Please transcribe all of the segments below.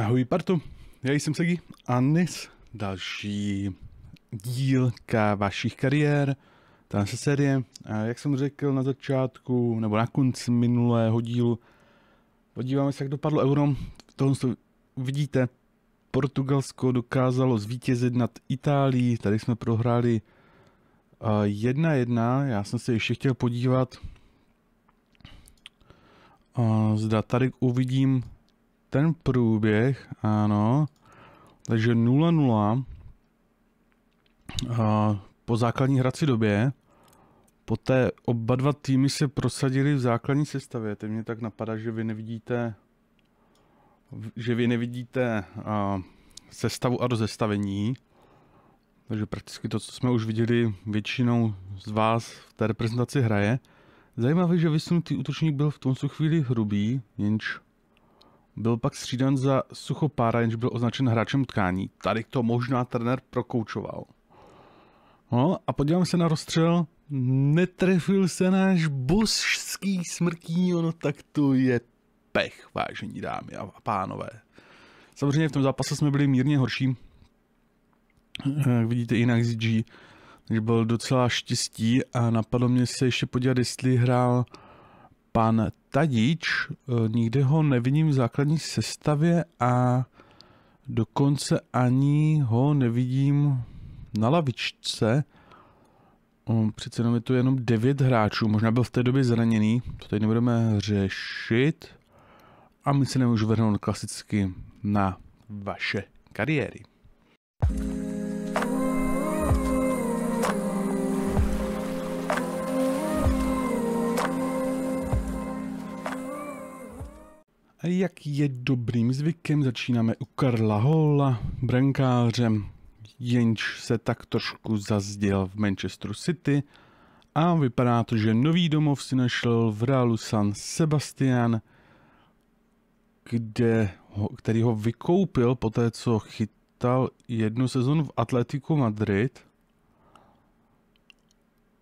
Ahoj partu, já jsem Segi a dnes další dílka vašich kariér, ta se série, a jak jsem řekl na začátku, nebo na konci minulého dílu, podíváme se, jak dopadlo euro, tom, co vidíte, Portugalsko dokázalo zvítězit nad Itálií, tady jsme prohráli 1-1, eh, já jsem se ještě chtěl podívat, eh, zda tady uvidím ten průběh, ano, takže 0-0 po základní hrací době, poté oba dva týmy se prosadili v základní sestavě, teď mě tak napadá, že vy nevidíte, že vy nevidíte a, sestavu a rozestavení, takže prakticky to, co jsme už viděli, většinou z vás v té reprezentaci hraje. Zajímavé, že vysunutý útočník byl v tom chvíli hrubý, jenž byl pak střídan za suchopára, jenž byl označen hráčem tkání. Tady to možná trenér prokoučoval. No a podívám se na rozstřel. Netrefil se náš božský smrtí, ono tak to je pech, vážení dámy a pánové. Samozřejmě v tom zápase jsme byli mírně horší. Jak vidíte i na XG, takže byl docela štěstí a napadlo mě se ještě podívat, jestli hrál pan Tadič, eh, nikde ho nevidím v základní sestavě a dokonce ani ho nevidím na lavičce. Přece jenom je tu jenom 9 hráčů, možná byl v té době zraněný, to teď nebudeme řešit. A my se nemůžu vrhnout klasicky na vaše kariéry. thank you Jak je dobrým zvykem, začínáme u Karla Hola, brankářem, jenž se tak trošku zazděl v Manchesteru City a vypadá to, že nový domov si našel v Realu San Sebastian, kde ho, který ho vykoupil po té, co chytal jednu sezonu v Atletiku Madrid.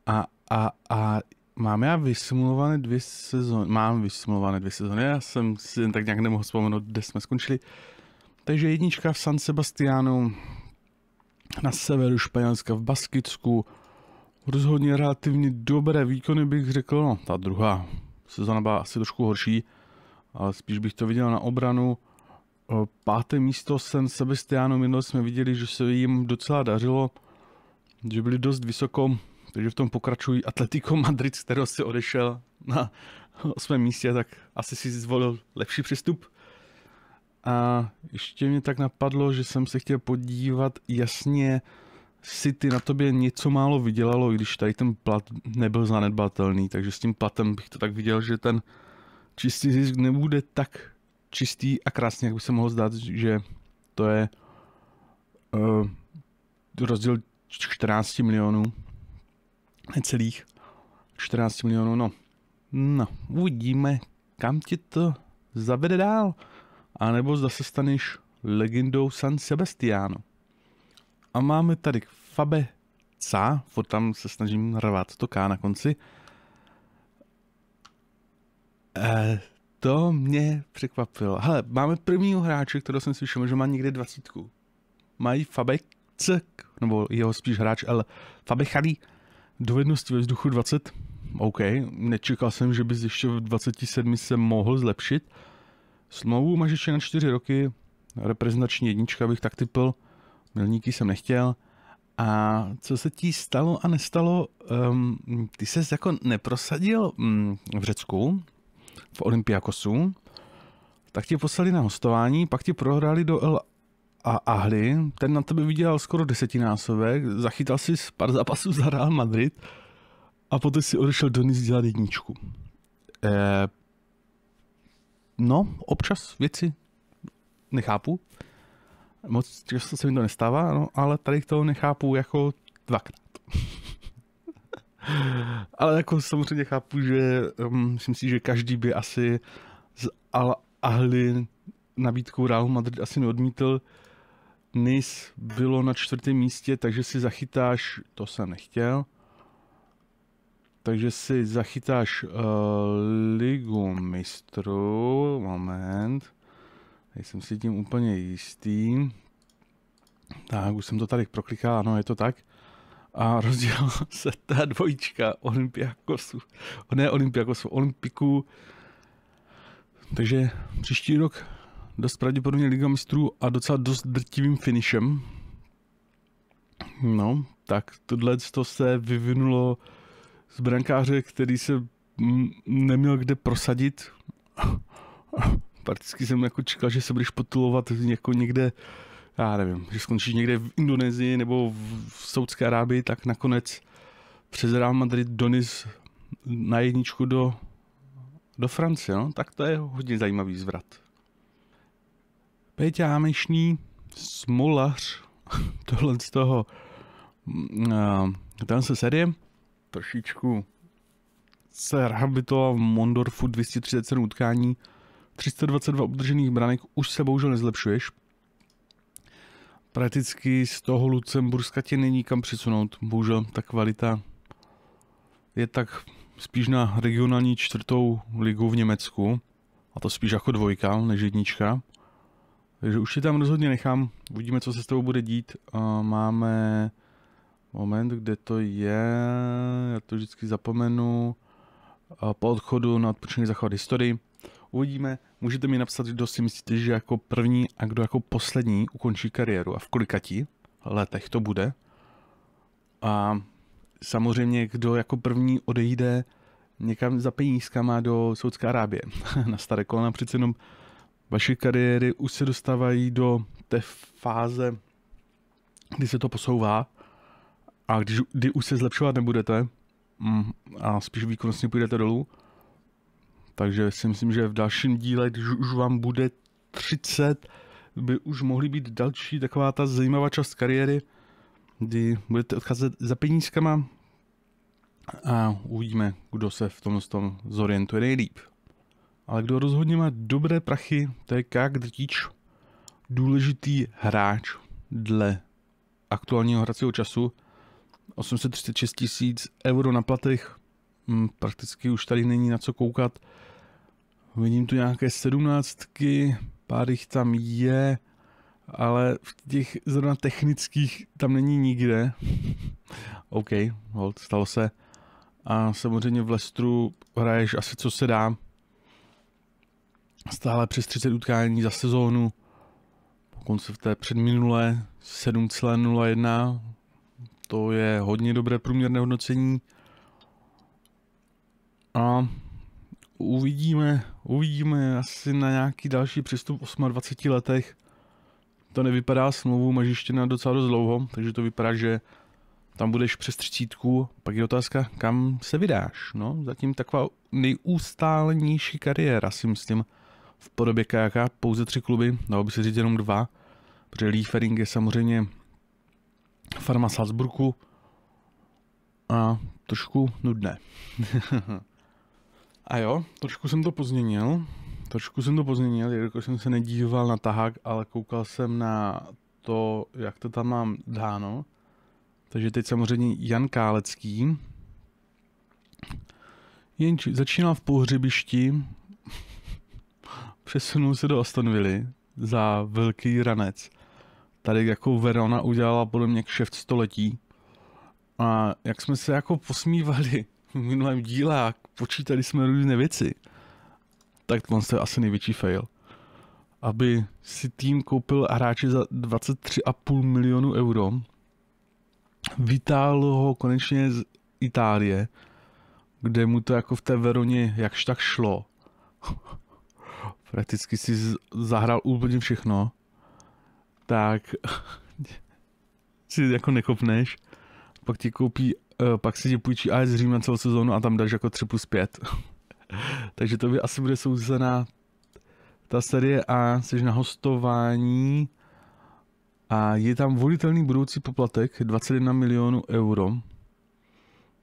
A, a, a Mám já vysmluvané dvě sezóny, mám vysmluvané dvě sezóny, já jsem si jen tak nějak nemohl vzpomenout, kde jsme skončili. Takže jednička v San Sebastianu, na severu Španělska, v Baskicku, rozhodně relativně dobré výkony bych řekl, no ta druhá sezóna byla asi trošku horší, ale spíš bych to viděl na obranu. E, páté místo San Sebastianu, minule jsme viděli, že se jim docela dařilo, že byli dost vysoko takže v tom pokračují Atletico Madrid, z kterého si odešel na osmém místě, tak asi si zvolil lepší přístup. A ještě mě tak napadlo, že jsem se chtěl podívat, jasně City na tobě něco málo vydělalo, i když tady ten plat nebyl zanedbatelný, takže s tím platem bych to tak viděl, že ten čistý zisk nebude tak čistý a krásný, jak by se mohlo zdát, že to je uh, rozdíl 14 milionů necelých 14 milionů. No, no, uvidíme, kam ti to zavede dál. A nebo zda se staneš legendou San Sebastiano. A máme tady Fabe Ca, tam se snažím hrvat to K na konci. E, to mě překvapilo. Hele, máme prvního hráče, kterého jsem slyšel, že má někde dvacítku. Mají Fabe C, nebo jeho spíš hráč, ale Fabe Chalí Dovednosti ve vzduchu 20? OK, nečekal jsem, že bys ještě v 27 se mohl zlepšit. Smlouvu máš ještě na 4 roky, reprezentační jednička bych tak typil, milníky jsem nechtěl. A co se ti stalo a nestalo, um, ty se jako neprosadil um, v Řecku, v Olympiakosu, tak tě poslali na hostování, pak tě prohráli do El a Ahly, ten na tebe vydělal skoro desetinásobek, zachytal si pár zápasů za Real Madrid a poté si odešel do Nice dělat jedničku. Eh, no, občas věci nechápu. Moc často se mi to nestává, no, ale tady to nechápu jako dvakrát. ale jako samozřejmě chápu, že um, myslím si, že každý by asi z Al Ahly nabídku Real Madrid asi neodmítl. NIS bylo na čtvrtém místě, takže si zachytáš, to jsem nechtěl, takže si zachytáš uh, ligu mistrů, moment, nejsem si tím úplně jistý, tak už jsem to tady proklikal, ano je to tak, a rozdělal se ta dvojička Olympiakosu, ne Olympiakosu, Olympiku, takže příští rok dost pravděpodobně Liga mistrů a docela dost drtivým finishem. No, tak tohle to se vyvinulo z brankáře, který se neměl kde prosadit. Prakticky jsem jako čekal, že se budeš potulovat jako někde, já nevím, že skončíš někde v Indonésii nebo v Saudské Arábii, tak nakonec přes Real Madrid donis na jedničku do, do Francie, no? tak to je hodně zajímavý zvrat. Peťa Amešný, Smolař, tohle z toho, tam mm, se série, trošičku se rehabilitoval v Mondorfu 237 utkání, 322 obdržených branek, už se bohužel nezlepšuješ. Prakticky z toho Lucemburska tě není kam přesunout, bohužel ta kvalita je tak spíš na regionální čtvrtou ligu v Německu, a to spíš jako dvojka než jednička. Takže už je tam rozhodně nechám, uvidíme, co se s tebou bude dít. máme moment, kde to je, já to vždycky zapomenu. po odchodu na odpočení zachovat historii. Uvidíme, můžete mi napsat, kdo si myslíte, že jako první a kdo jako poslední ukončí kariéru a v kolikatí letech to bude. A samozřejmě, kdo jako první odejde někam za penízkama do Saudské Arábie na staré kolena, přece jenom vaší kariéry už se dostávají do té fáze, kdy se to posouvá a když, kdy už se zlepšovat nebudete mm, a spíš výkonnostně půjdete dolů. Takže si myslím, že v dalším díle, když už vám bude 30, by už mohly být další taková ta zajímavá část kariéry, kdy budete odcházet za penízkama a uvidíme, kdo se v tom, tom zorientuje nejlíp. Ale kdo rozhodně má dobré prachy, to je Kák Drtič, důležitý hráč dle aktuálního hracího času. 836 tisíc euro na platech, hm, prakticky už tady není na co koukat. Vidím tu nějaké sedmnáctky, pár jich tam je, ale v těch zrovna technických tam není nikde. OK, hold, stalo se. A samozřejmě v Lestru hraješ asi co se dá, stále přes 30 utkání za sezónu, se v té předminulé 7,01, to je hodně dobré průměrné hodnocení. A uvidíme, uvidíme asi na nějaký další přestup v 28 letech. To nevypadá smlouvu, máš ještě na docela dost dlouho, takže to vypadá, že tam budeš přes třicítku, pak je otázka, kam se vydáš. No, zatím taková nejústálenější kariéra si myslím v podobě kajaka pouze tři kluby, dalo by se říct jenom dva, protože Liefering je samozřejmě farma Salzburgu a trošku nudné. a jo, trošku jsem to pozměnil, trošku jsem to pozměnil, jelikož jsem se nedíval na tahák, ale koukal jsem na to, jak to tam mám dáno. Takže teď samozřejmě Jan Kálecký, Jenči začínal v pohřebišti přesunul se do Astonvily za velký ranec. Tady jako Verona udělala podle mě kšeft století. A jak jsme se jako posmívali v minulém díle a počítali jsme různé věci, tak tohle je asi největší fail. Aby si tým koupil hráče za 23,5 milionů euro, vytáhl ho konečně z Itálie, kde mu to jako v té Veroně jakž tak šlo prakticky si zahrál úplně všechno, tak si jako nekopneš, pak ti koupí, eh, pak si ti půjčí AS Řím na celou sezónu a tam dáš jako 3 plus 5. Takže to by asi bude souzená ta série A, jsi na hostování a je tam volitelný budoucí poplatek 21 milionů euro.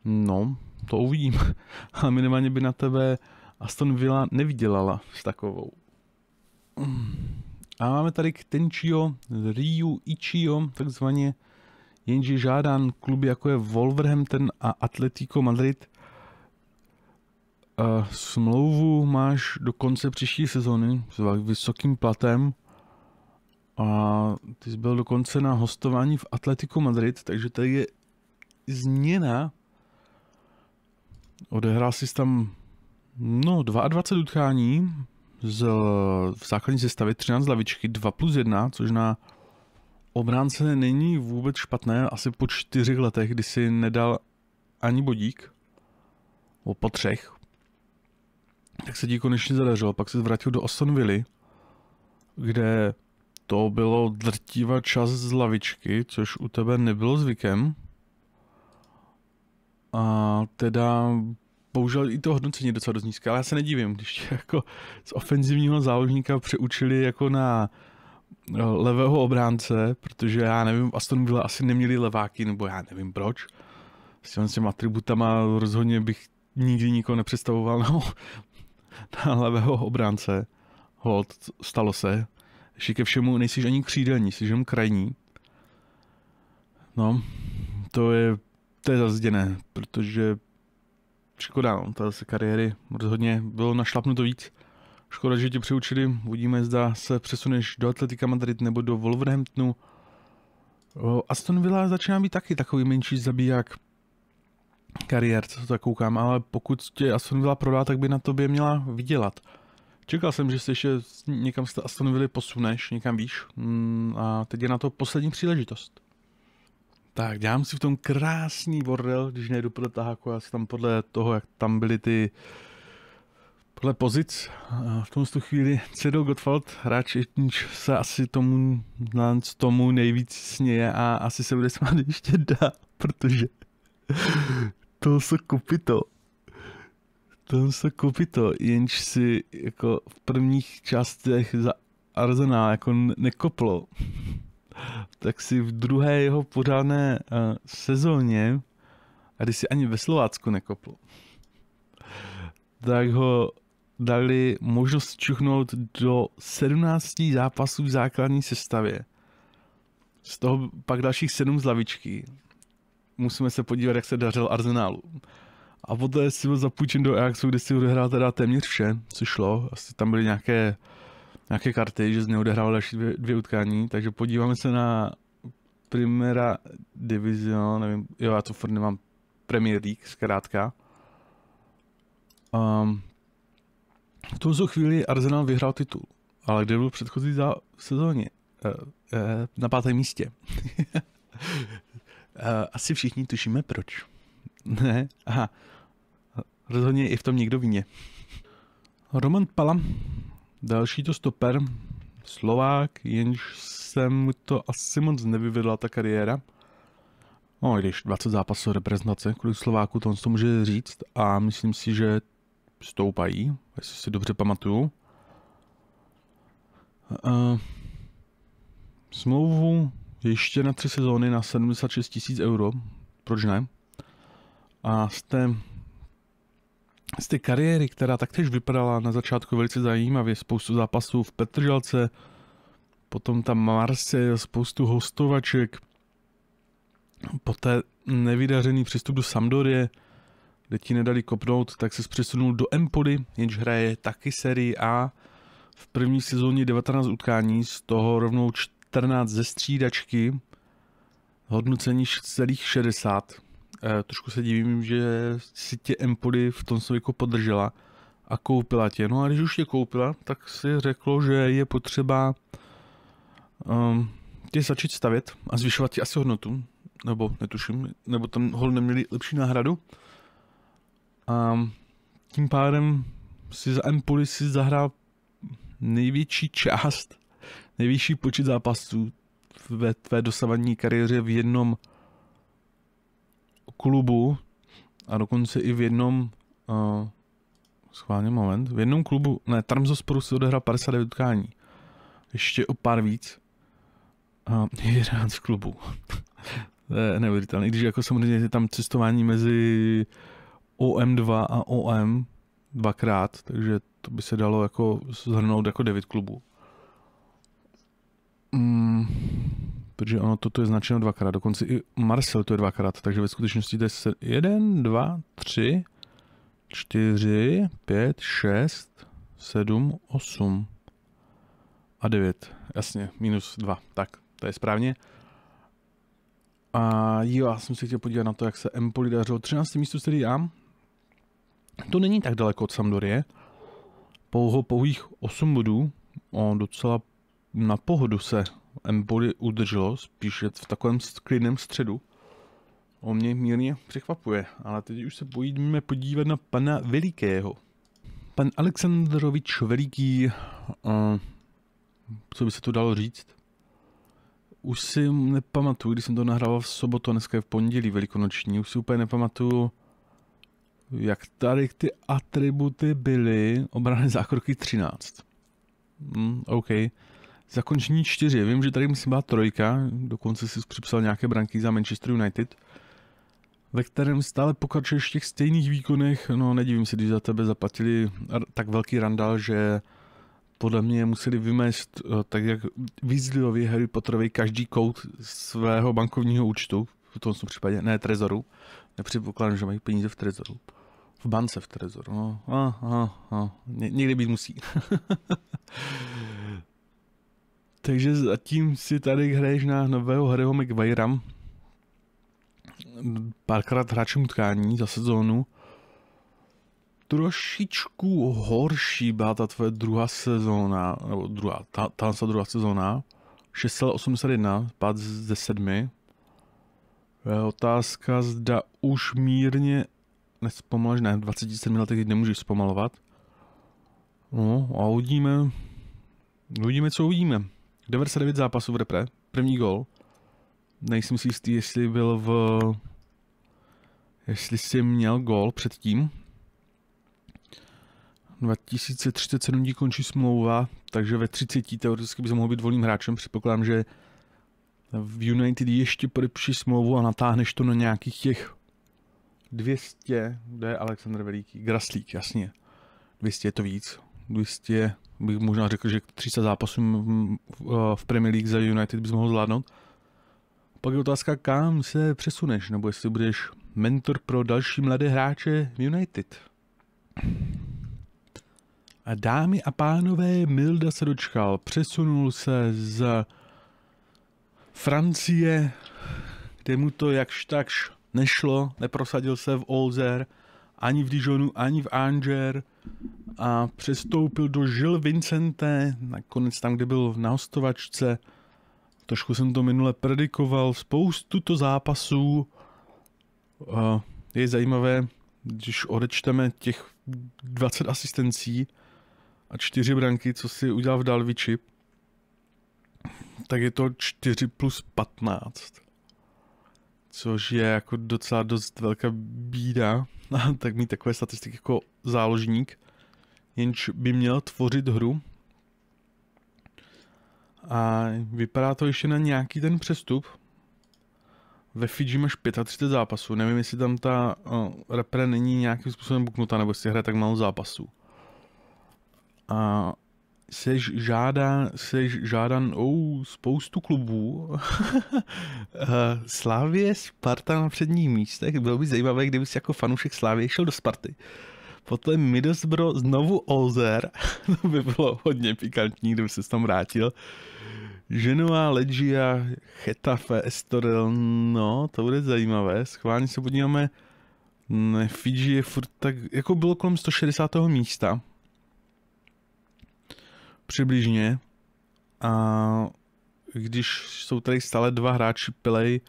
No, to uvidím. A minimálně by na tebe Aston Villa nevydělala s takovou. A máme tady Tenchio, Ryu Ichio, takzvaně, jenže žádán kluby jako je Wolverhampton a Atletico Madrid eh, smlouvu máš do konce příští sezony s vysokým platem a ty jsi byl dokonce na hostování v Atletico Madrid, takže tady je změna. Odehrál jsi tam No, 22 utkání z, v základní sestavě 13 lavičky, 2 plus 1, což na obránce není vůbec špatné. Asi po čtyřech letech, kdy si nedal ani bodík, o po třech, tak se ti konečně zadařilo. Pak se vrátil do Osonville, kde to bylo drtivá čas z lavičky, což u tebe nebylo zvykem. A teda bohužel i to hodnocení je docela dost nízké, ale já se nedivím, když tě jako z ofenzivního záložníka přeučili jako na eh, levého obránce, protože já nevím, Aston Villa asi neměli leváky, nebo já nevím proč. S těmi atributama rozhodně bych nikdy nikoho nepředstavoval na, na levého obránce. Hold, stalo se. Ještě ke všemu nejsi ani křídelní, jsi jenom krajní. No, to je, to je zazděné, protože Škoda, no, ta se kariéry rozhodně bylo našlapnuto víc. Škoda, že tě přiučili. Uvidíme, zda se přesuneš do Atletika Madrid nebo do Wolverhamptonu. O, Aston Villa začíná být taky takový menší zabíjak kariér, co tak koukám, ale pokud tě Aston Villa prodá, tak by na tobě měla vydělat. Čekal jsem, že se ještě někam z Aston Villa posuneš, někam výš mm, a teď je na to poslední příležitost. Tak, dělám si v tom krásný bordel, když nejdu podle taháku, já si tam podle toho, jak tam byly ty podle pozic v tom tu chvíli Cedo Gottwald, hráč se asi tomu, tomu nejvíc sněje a asi se bude smát ještě dá, protože to se kupí To to se to, jenž si jako v prvních částech za Arsenal jako nekoplo tak si v druhé jeho pořádné uh, sezóně, a když si ani ve Slovácku nekopl, tak ho dali možnost čuchnout do 17 zápasů v základní sestavě. Z toho pak dalších 7 z lavičky. Musíme se podívat, jak se dařil Arsenálu. A poté si byl zapůjčen do Ajaxu, kde si odehrál teda téměř vše, co šlo. Asi tam byly nějaké uh, nějaké karty, že z něj odehrál další dvě, dvě utkání, takže podíváme se na Primera Division, nevím, jo, já to furt nemám Premier League, zkrátka. Um, v tuto chvíli Arsenal vyhrál titul, ale kde byl předchozí za sezóně? E, e, na pátém místě. e, asi všichni tušíme proč. ne, aha. Rozhodně i v tom někdo víně. Roman Pala Další to stoper, Slovák, jenž jsem to asi moc nevyvedla ta kariéra. No, i když 20 zápasů reprezentace, kolik Slováků to on to může říct a myslím si, že stoupají, jestli si dobře pamatuju. Uh, smlouvu ještě na tři sezóny na 76 tisíc euro, proč ne? A jste z té kariéry, která taktéž vypadala na začátku velice zajímavě, spoustu zápasů v Petržalce, potom tam Marse, spoustu hostovaček, poté nevydařený přístup do Sampdorie, kde ti nedali kopnout, tak se přesunul do Empoli, jenž hraje taky sérii A. V první sezóně 19 utkání, z toho rovnou 14 ze střídačky, hodnocení celých 60. Eh, trošku se divím, že si tě Empoli v tom jako podržela a koupila tě. No a když už tě koupila, tak si řeklo, že je potřeba um, tě začít stavět a zvyšovat ti asi hodnotu, nebo netuším, nebo tam hol neměli lepší náhradu. A tím pádem si za Empoli si zahrál největší část, největší počet zápasů ve tvé dosavadní kariéře v jednom klubu a dokonce i v jednom uh, schválně moment, v jednom klubu, ne, Trmzo spolu si odehrál 59 utkání. Ještě o pár víc. Uh, eh, 11 klubů. to je neuvěřitelné. I když jako samozřejmě je tam cestování mezi OM2 a OM dvakrát, takže to by se dalo jako zhrnout jako 9 klubů. protože ono toto je značeno dvakrát, dokonce i Marcel to je dvakrát, takže ve skutečnosti to je 1, 2, 3, 4, 5, 6, 7, 8 a 9. Jasně, minus 2. Tak, to je správně. A jo, já jsem si chtěl podívat na to, jak se Empoli dařilo. 13. místo se já. To není tak daleko od Sampdorie. Pouho, pouhých 8 bodů. O, docela na pohodu se Embody udrželo spíš v takovém klidném středu. On mě mírně překvapuje, ale teď už se pojďme podívat na pana Velikého. Pan Aleksandrovič Veliký, uh, co by se to dalo říct? Už si nepamatuju, když jsem to nahrával v sobotu a dneska je v pondělí velikonoční, už si úplně nepamatuju, jak tady ty atributy byly obrané zákroky 13. Hmm, OK. Zakončení čtyři. Vím, že tady musí být trojka, dokonce si připsal nějaké branky za Manchester United, ve kterém stále pokračuješ v těch stejných výkonech. No nedivím se, když za tebe zaplatili tak velký randál, že podle mě museli vymést, eh, tak jak Weasleyovi Harry Potterovi, každý kout svého bankovního účtu, v tom případě, ne trezoru, nepředpokládám, že mají peníze v trezoru. V bance v trezoru, no. A, a, a. Někdy být musí. Takže zatím si tady hraješ na nového Harryho McVayra. Párkrát hráčem utkání za sezónu. Trošičku horší byla ta tvoje druhá sezóna, nebo druhá, ta, ta, druhá sezóna. 6,81, pád ze Je Otázka, zda už mírně nespomaleš, ne, v 27 letech nemůžeš zpomalovat. No a uvidíme, uvidíme, co uvidíme. 99 zápasů v repre, první gol. Nejsem si jistý, jestli byl v... Jestli si měl gol předtím. 2037 dní končí smlouva, takže ve 30 teoreticky by se mohl být volným hráčem. Předpokládám, že v United ještě podepší smlouvu a natáhneš to na nějakých těch 200, kde je Aleksandr Veliký, Graslík, jasně. 200 je to víc, 200 bych možná řekl, že 30 zápasů v Premier League za United bys mohl zvládnout. Pak je otázka, kam se přesuneš, nebo jestli budeš mentor pro další mladé hráče v United. A dámy a pánové, Milda se dočkal, přesunul se z Francie, kde mu to jakž takž nešlo, neprosadil se v Olzer, ani v Dijonu, ani v Angers a přestoupil do Žil Vincente, nakonec tam, kde byl na hostovačce. Trošku jsem to minule predikoval, spoustu to zápasů. Je zajímavé, když odečteme těch 20 asistencí a čtyři branky, co si udělal v Dalviči, tak je to 4 plus 15. Což je jako docela dost velká bída. tak mít takové statistiky jako záložník, jenž by měl tvořit hru. A vypadá to ještě na nějaký ten přestup. Ve Fiji máš 35 zápasů, nevím jestli tam ta repre není nějakým způsobem buknutá, nebo jestli hraje tak málo zápasů. A sež žádá, sež žádan o spoustu klubů. Eh, Slávě, Sparta na předních místech. Bylo by zajímavé, kdyby si jako fanoušek Slávě šel do Sparty. Potom Midosbro znovu Ozer. to by bylo hodně pikantní, kdyby se tam vrátil. Genoa, Legia, Chetafe, Estoril, no, to bude zajímavé. Schválně se podíváme. Fiji je furt tak, jako bylo kolem 160. místa, přibližně. A když jsou tady stále dva hráči Pelej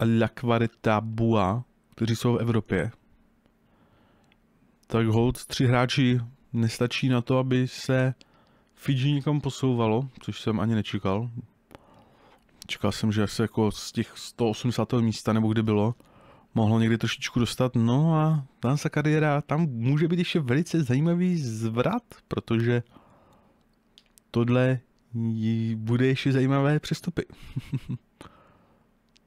a La Quareta Bua, kteří jsou v Evropě, tak hold tři hráči nestačí na to, aby se Fiji někam posouvalo, což jsem ani nečekal. Čekal jsem, že se jako z těch 180. místa, nebo kdy bylo, mohlo někdy trošičku dostat. No a tam se kariéra, tam může být ještě velice zajímavý zvrat, protože tohle bude ještě zajímavé přestupy.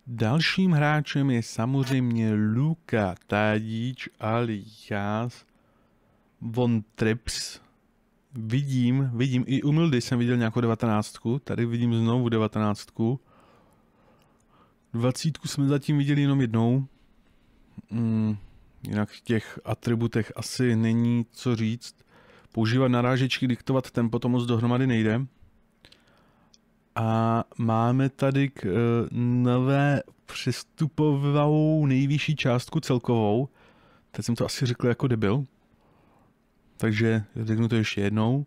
Dalším hráčem je samozřejmě Luka Tadíč alias Von Trips. Vidím, vidím, i u Mildy jsem viděl nějakou devatenáctku, tady vidím znovu devatenáctku. Dvacítku jsme zatím viděli jenom jednou. Mm, jinak v těch atributech asi není co říct. Používat narážečky, diktovat tempo, to moc dohromady nejde. A máme tady k eh, nové přestupovou nejvyšší částku celkovou. Teď jsem to asi řekl jako debil. Takže řeknu to ještě jednou.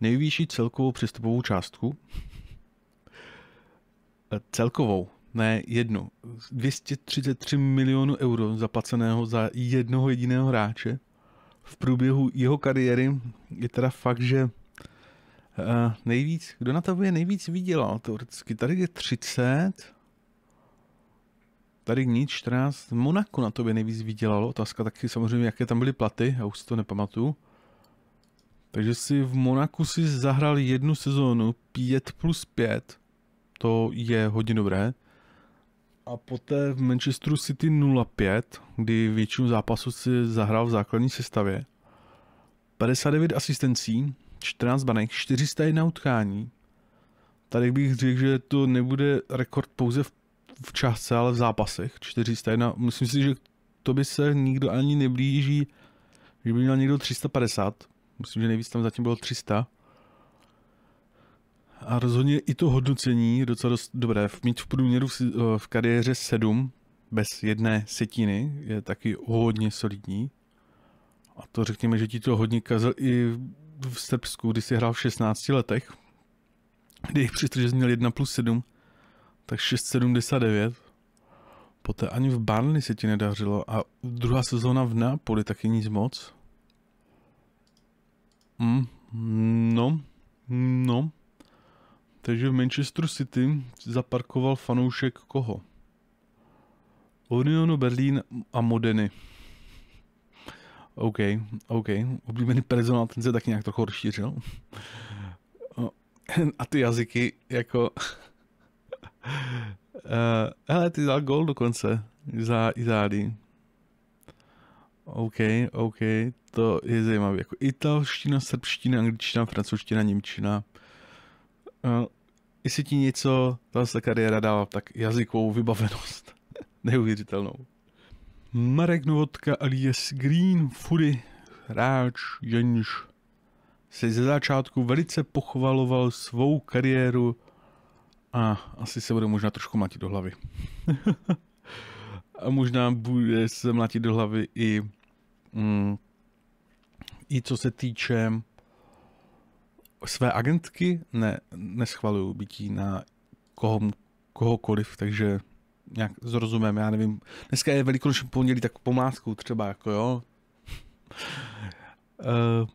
Nejvyšší celkovou přestupovou částku. Eh, celkovou, ne jednu. 233 milionů euro zaplaceného za jednoho jediného hráče v průběhu jeho kariéry je teda fakt, že uh, nejvíc, kdo na tabě nejvíc vydělal teoreticky? Tady je 30, tady nic 14, Monaco na tobě nejvíc vydělalo, otázka taky samozřejmě, jaké tam byly platy, já už si to nepamatuju. Takže si v Monaku si zahrál jednu sezónu 5 plus 5, to je hodně dobré. A poté v Manchesteru City 0-5, kdy většinu zápasů si zahrál v základní sestavě. 59 asistencí, 14 banek, 401 utkání. Tady bych řekl, že to nebude rekord pouze v, v částce, ale v zápasech. 401, myslím si, že to by se nikdo ani neblíží, že by měl někdo 350. Myslím, že nejvíc tam zatím bylo 300. A rozhodně i to hodnocení je docela dost dobré. Mít v průměru v, eh, v kariéře 7 bez jedné setiny je taky hodně solidní. A to řekněme, že ti to hodně kazil i v Srbsku, kdy si hrál v 16 letech, kdy přestože jsi měl 1 plus 7, tak 6,79. Poté ani v Barnley se ti nedařilo a druhá sezóna v Napoli taky nic moc. Mm, no, no. Takže v Manchester City zaparkoval fanoušek koho? Unionu Berlín a Modeny. OK, OK. Oblíbený personál, ten se tak nějak trochu rozšířil. A ty jazyky, jako... Uh, hele, ty dal gol dokonce za Itálii. OK, OK, to je zajímavé. Jako italština, srbština, angličtina, francouzština, němčina, Uh, jestli ti něco ta kariéra dává, tak jazykovou vybavenost. Neuvěřitelnou. Marek Novotka alias Green Fury hráč Jenž se ze začátku velice pochvaloval svou kariéru a asi se bude možná trošku mlátit do hlavy. a možná bude se mlátit do hlavy i, mm, i co se týče své agentky ne, neschvaluju bytí na koho, kohokoliv, takže nějak zrozumím, já nevím. Dneska je velikonoční pondělí, tak pomlásku, třeba, jako jo. uh, eh,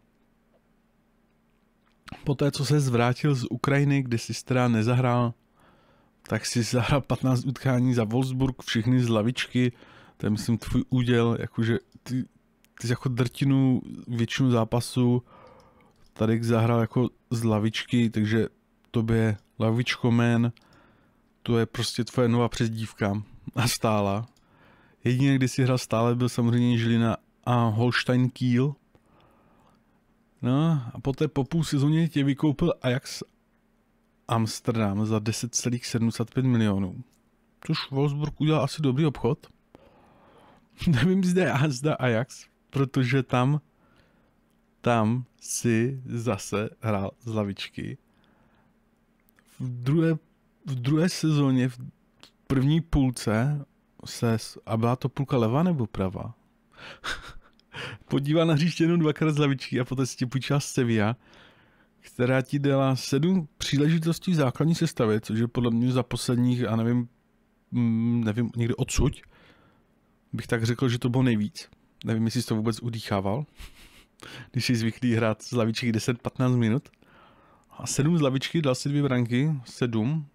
Poté, co se zvrátil z Ukrajiny, kde si teda nezahrál, tak si zahrál 15 utkání za Wolfsburg, všechny z lavičky. To je, myslím, tvůj úděl, jakože ty, ty jako drtinu většinu zápasu tady zahrál jako z lavičky, takže to tobě lavičkomen, to je prostě tvoje nová přezdívka a stála. Jediné, kdy si hrál stále, byl samozřejmě Žilina a Holstein Kiel. No a poté po půl sezóně tě vykoupil Ajax Amsterdam za 10,75 milionů. Což Wolfsburg udělal asi dobrý obchod. Nevím, zda, zda Ajax, protože tam tam si zase hrál z lavičky. V druhé, v druhé sezóně, v první půlce, se, a byla to půlka levá nebo pravá? Podíval na hřiště jenom dvakrát z lavičky a poté si tě půjčila Sevilla, která ti dala sedm příležitostí základní sestavy, což je podle mě za posledních, a nevím, mm, nevím, někdy odsuť, bych tak řekl, že to bylo nejvíc. Nevím, jestli jsi to vůbec udýchával když jsi zvyklý hrát z lavičky 10-15 minut. A sedm z lavičky, dal si dvě branky, sedm.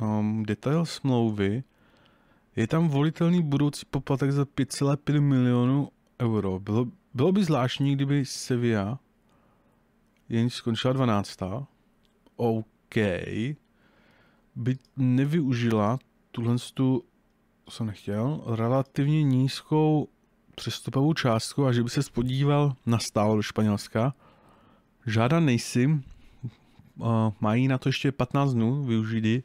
Um, detail smlouvy, je tam volitelný budoucí poplatek za 5,5 milionů euro. Bylo, bylo by zvláštní, kdyby Sevilla jen skončila 12. OK. By nevyužila tuhle tu, jsem nechtěl, relativně nízkou přestupovou částku a že by se spodíval na stálo do Španělska. Žádá nejsi, mají na to ještě 15 dnů využít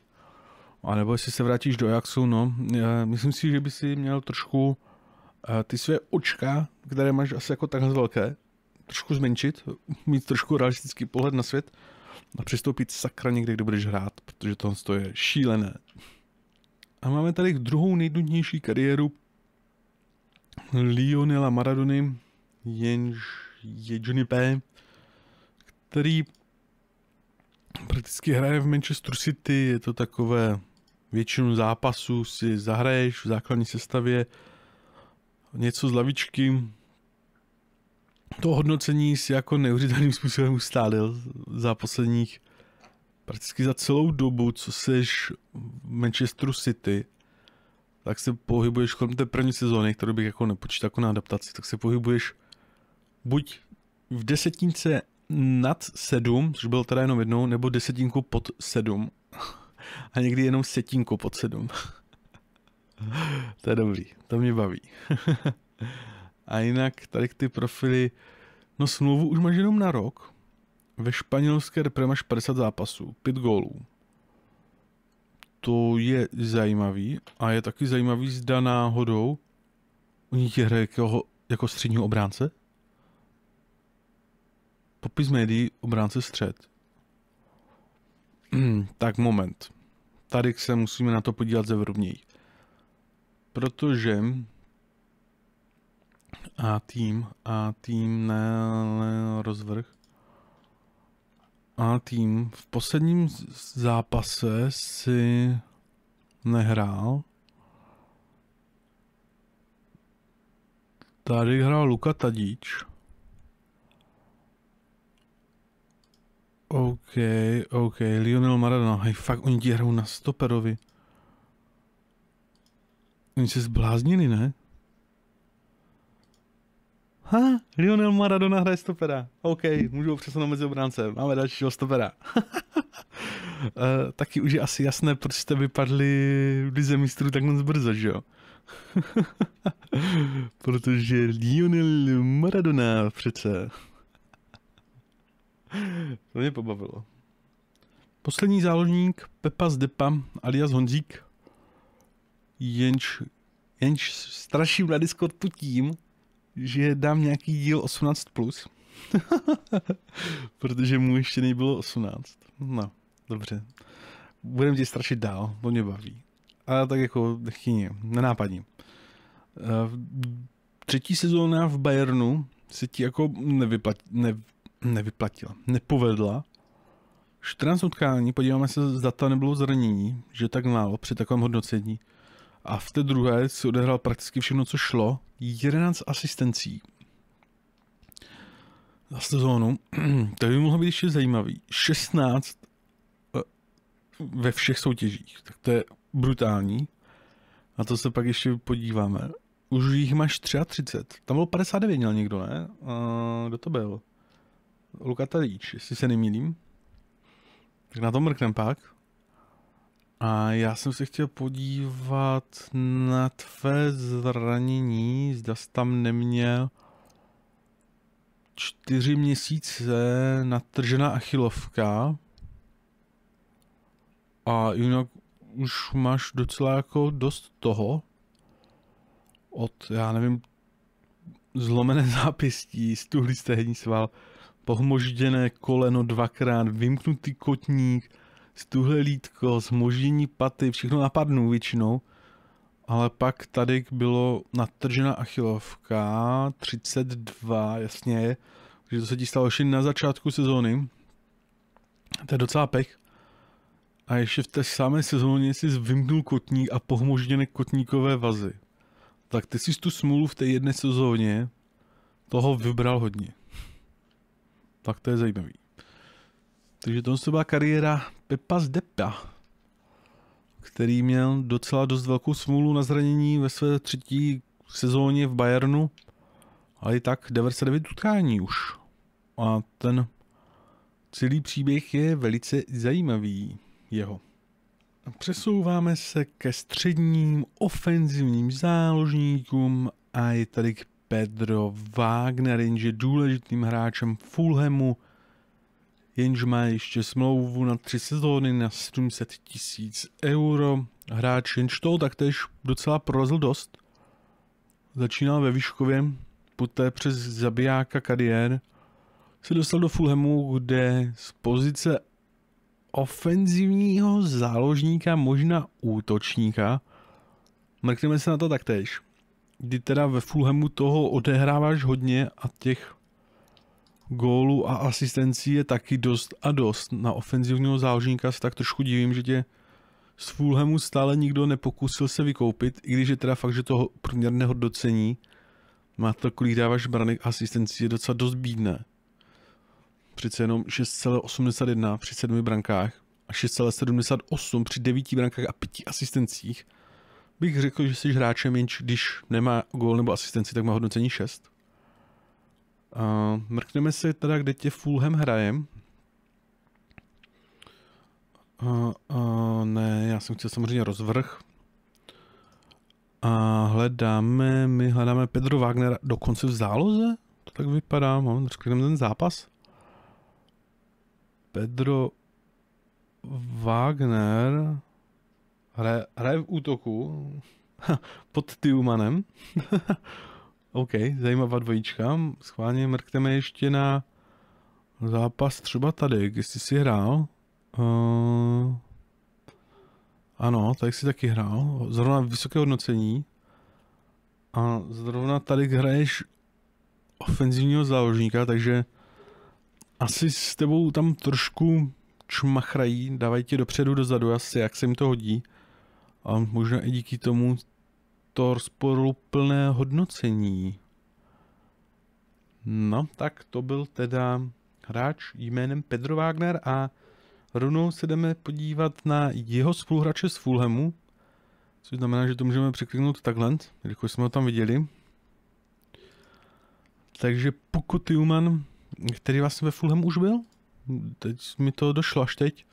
A nebo jestli se vrátíš do Ajaxu, no, myslím si, že by si měl trošku eh, ty své očka, které máš asi jako takhle velké, trošku zmenšit, mít trošku realistický pohled na svět a přistoupit sakra někde, kde budeš hrát, protože tohle je šílené. A máme tady druhou nejdnutnější kariéru Lionela Maradony, jenž je Johnny P, který prakticky hraje v Manchester City, je to takové většinu zápasů si zahraješ v základní sestavě něco z lavičky. To hodnocení si jako neuvěřitelným způsobem ustálil za posledních prakticky za celou dobu, co seš v Manchesteru City, tak se pohybuješ kolem té první sezóny, kterou bych jako nepočítal jako na adaptaci, tak se pohybuješ buď v desetince nad sedm, což byl teda jenom jednou, nebo desetinku pod sedm A někdy jenom setinku pod sedm. to je dobrý, to mě baví. A jinak tady ty profily, no smlouvu už máš jenom na rok. Ve španělské repre máš 50 zápasů, 5 gólů to je zajímavý a je taky zajímavý, zda náhodou oni tě hraje jako, jako středního obránce. Popis médií obránce střed. Hmm, tak moment. Tady se musíme na to podívat zevrubněji. Protože a tým, a tým, ne, ne rozvrh. A tým v posledním zápase si nehrál. Tady hrál Luka Tadíč. OK, OK, Lionel Maradona, hej, fakt oni ti hrajou na stoperovi. Oni se zbláznili, ne? ha, Lionel Maradona hraje stopera. OK, můžu přesunout mezi obránce. Máme dalšího stopera. uh, taky už je asi jasné, proč jste vypadli v Lize mistrů tak moc brzo, že jo? Protože Lionel Maradona přece. to mě pobavilo. Poslední záložník Pepa z Depa alias Honzík, jenž, jenž straší na tu tím, že dám nějaký díl 18+, plus, protože mu ještě nebylo 18. No, dobře. Budem tě strašit dál, to mě baví. A tak jako chyně, nenápadně. Eh, třetí sezóna v Bayernu se ti jako nevyplat, ne, nevyplatila, nepovedla. 14 utkání, podíváme se, zda to nebylo zranění, že tak málo při takovém hodnocení. A v té druhé si odehrál prakticky všechno, co šlo. 11 asistencí za sezónu. To by mohlo být ještě zajímavý. 16 eh, ve všech soutěžích. Tak to je brutální. Na to se pak ještě podíváme. Už jich máš 33. Tam bylo 59 měl někdo, ne? Uh, kdo to byl? Luka Tadič, jestli se nemýlím. Tak na to mrknem pak. A já jsem se chtěl podívat na tvé zranění, zda jsi tam neměl čtyři měsíce natržená achilovka. A jinak už máš docela jako dost toho. Od, já nevím, zlomené zápěstí, stuhlý stehní sval, pohmožděné koleno dvakrát, vymknutý kotník, tuhle lítko, zmoždění paty, všechno napadnu většinou. Ale pak tady bylo natržena achilovka 32, jasně, že to se ti stalo ještě na začátku sezóny. To je docela pech. A ještě v té samé sezóně si vymknul kotník a pohmožděné kotníkové vazy. Tak ty jsi tu smůlu v té jedné sezóně toho vybral hodně. Tak to je zajímavý. Takže to byla kariéra Pepa z Depa, který měl docela dost velkou smůlu na zranění ve své třetí sezóně v Bayernu, ale i tak 99 utkání už. A ten celý příběh je velice zajímavý jeho. Přesouváme se ke středním ofenzivním záložníkům a je tady Pedro Wagner, jenže důležitým hráčem Fulhamu, jenž má ještě smlouvu na tři sezóny na 700 tisíc euro. Hráč jenž toho taktéž docela prolezl dost. Začínal ve Výškově, poté přes zabijáka kariér se dostal do Fulhamu, kde z pozice ofenzivního záložníka, možná útočníka, mrkneme se na to taktéž, kdy teda ve Fulhamu toho odehráváš hodně a těch gólů a asistencí je taky dost a dost. Na ofenzivního záložníka se tak trošku divím, že tě z Fulhamu stále nikdo nepokusil se vykoupit, i když je teda fakt, že toho průměrné hodnocení má to, kolik dáváš branek a asistencí, je docela dost bídné. Přece jenom 6,81 při 7 brankách a 6,78 při 9 brankách a 5 asistencích bych řekl, že jsi hráčem, jenž když nemá gól nebo asistenci, tak má hodnocení 6. Uh, mrkneme si teda, kde tě Fulham hraje. Uh, uh, ne, já jsem chtěl samozřejmě rozvrh. A hledáme, my hledáme Pedro Wagnera dokonce v záloze? To tak vypadá, mám, no, řekneme ten zápas. Pedro Wagner hraje, hraje v útoku pod Tiumanem. OK, zajímavá dvojička. Schválně mrkneme ještě na zápas třeba tady, jestli si hrál. Uh, ano, tady si taky hrál. Zrovna vysoké hodnocení. A zrovna tady hraješ ofenzivního záložníka, takže asi s tebou tam trošku čmachrají, dávají tě dopředu, dozadu, asi jak se jim to hodí. A možná i díky tomu faktor sporuplné hodnocení. No, tak to byl teda hráč jménem Pedro Wagner a rovnou se jdeme podívat na jeho spoluhráče z Fulhamu, což znamená, že to můžeme překliknout takhle, jako jsme ho tam viděli. Takže pokud Juman, který vlastně ve Fulhamu už byl, teď mi to došlo až teď,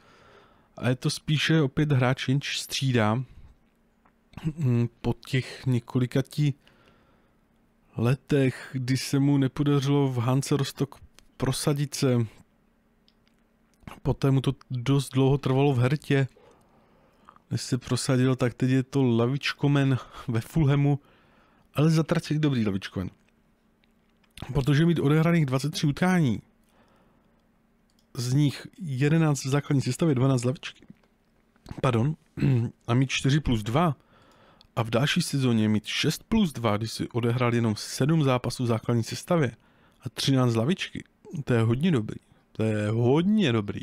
a je to spíše opět hráč, jenž střídá Mm, po těch několikatí letech, kdy se mu nepodařilo v Hance rostok prosadit se, poté mu to dost dlouho trvalo v hertě, než se prosadil, tak teď je to lavičkomen ve Fulhamu, ale zatracený dobrý lavičkomen. Protože mít odehraných 23 utkání, z nich 11 v základní sestavě, 12 lavičky, pardon, a mít 4 plus 2, a v další sezóně mít 6 plus 2, když si odehrál jenom 7 zápasů v základní sestavě a 13 lavičky, to je hodně dobrý. To je hodně dobrý.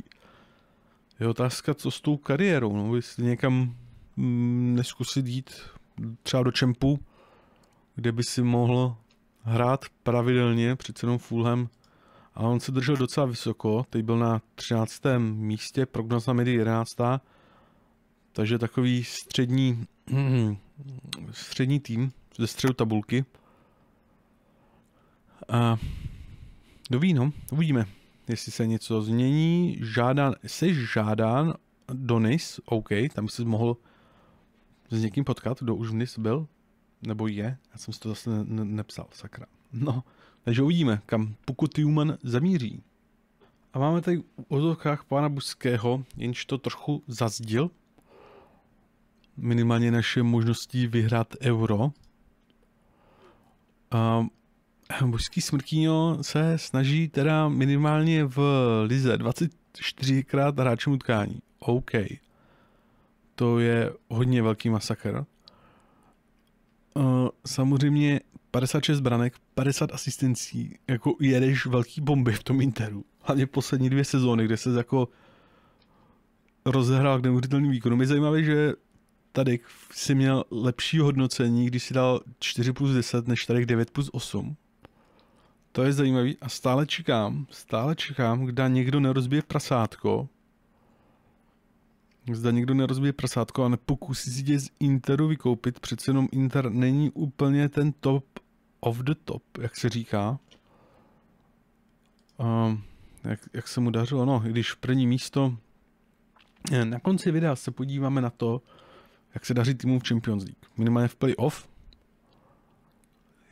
Je otázka, co s tou kariérou, no, jestli někam mm, neskusit jít třeba do Čempu, kde by si mohl hrát pravidelně, před jenom Fulham. A on se držel docela vysoko, teď byl na 13. místě, prognoza medy 11. Takže takový střední hmm, střední tým ze středu tabulky. A do víno, uvidíme, jestli se něco změní. Žádán, jsi žádán do NIS, OK, tam jsi mohl s někým potkat, kdo už v NIS byl, nebo je, já jsem si to zase ne- nepsal, sakra. No, takže uvidíme, kam pokud Human zamíří. A máme tady v ozovkách pána Buského, jenž to trochu zazdil, minimálně naše možností vyhrát euro. Um, Božský smrkýňo se snaží teda minimálně v lize 24krát hráčům utkání. OK. To je hodně velký masakr. Eh, samozřejmě 56 branek, 50 asistencí, jako jedeš velký bomby v tom Interu. Hlavně poslední dvě sezóny, kde se jako rozehrál k neuvěřitelným výkonům. Je zajímavé, že Tady si měl lepší hodnocení, když si dal 4 plus 10, než tady 9 plus 8. To je zajímavý a stále čekám, stále čekám, kdy někdo nerozbije prasátko. Zda někdo nerozbije prasátko a nepokusí si tě z Interu vykoupit, přece jenom Inter není úplně ten top of the top, jak se říká. Um, jak, jak se mu dařilo, no, když první místo. Na konci videa se podíváme na to, jak se daří týmu v Champions League. Minimálně v play-off.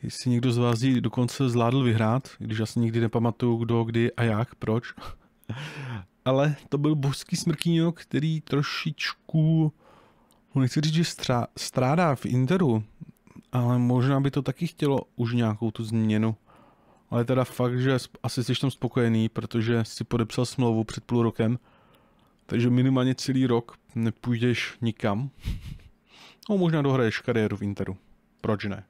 Jestli někdo z vás ji dokonce zvládl vyhrát, když asi nikdy nepamatuju, kdo, kdy a jak, proč. Ale to byl božský smrkýňo, který trošičku, no nechci říct, že strá, strádá v Interu, ale možná by to taky chtělo už nějakou tu změnu. Ale teda fakt, že asi jsi tam spokojený, protože si podepsal smlouvu před půl rokem, takže minimálně celý rok nepůjdeš nikam. No možná dohraješ kariéru v Interu. Proč ne?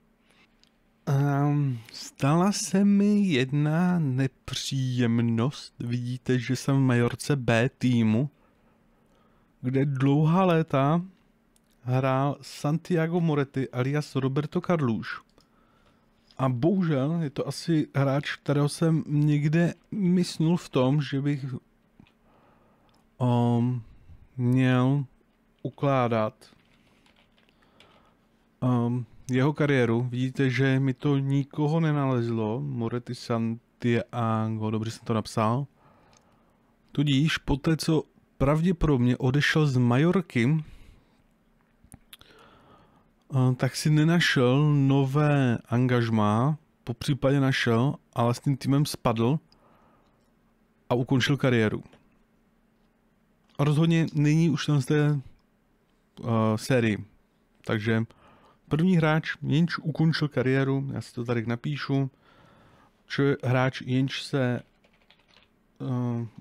Um, stala se mi jedna nepříjemnost. Vidíte, že jsem v majorce B týmu, kde dlouhá léta hrál Santiago Moretti alias Roberto Carluš. A bohužel je to asi hráč, kterého jsem někde myslil v tom, že bych um, měl ukládat um, jeho kariéru. Vidíte, že mi to nikoho nenalezlo. Moretti Santiago, dobře jsem to napsal. Tudíž po té, co pravděpodobně odešel z Majorky, ehm, tak si nenašel nové angažmá, po případě našel, ale s tím týmem spadl a ukončil kariéru rozhodně není už na té uh, eh, sérii. Takže první hráč, jenž ukončil kariéru, já si to tady napíšu, či hráč, jenž se uh,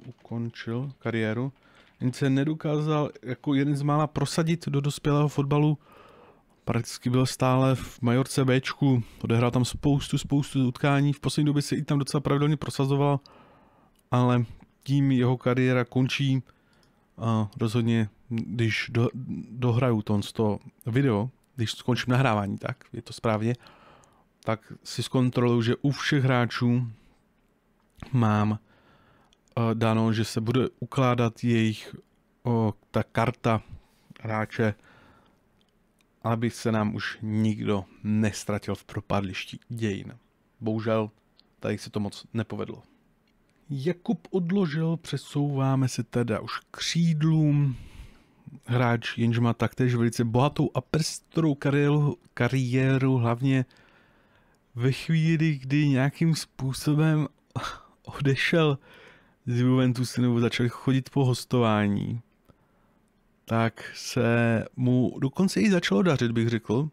ukončil kariéru, jen se nedokázal jako jeden z mála prosadit do dospělého fotbalu, prakticky byl stále v Majorce B, odehrál tam spoustu, spoustu utkání, v poslední době se i tam docela pravidelně prosazoval, ale tím jeho kariéra končí, a rozhodně, když do, dohraju to video, když skončím nahrávání, tak je to správně, tak si zkontroluju, že u všech hráčů mám uh, dáno, že se bude ukládat jejich uh, ta karta hráče, aby se nám už nikdo nestratil v propadlišti dějin. Bohužel tady se to moc nepovedlo. Jakub odložil, přesouváme se teda už k křídlům. Hráč jenž má taktéž velice bohatou a pestrou kariéru, kariéru hlavně ve chvíli, kdy nějakým způsobem odešel z Juventusu nebo začal chodit po hostování, tak se mu dokonce i začalo dařit, bych řekl.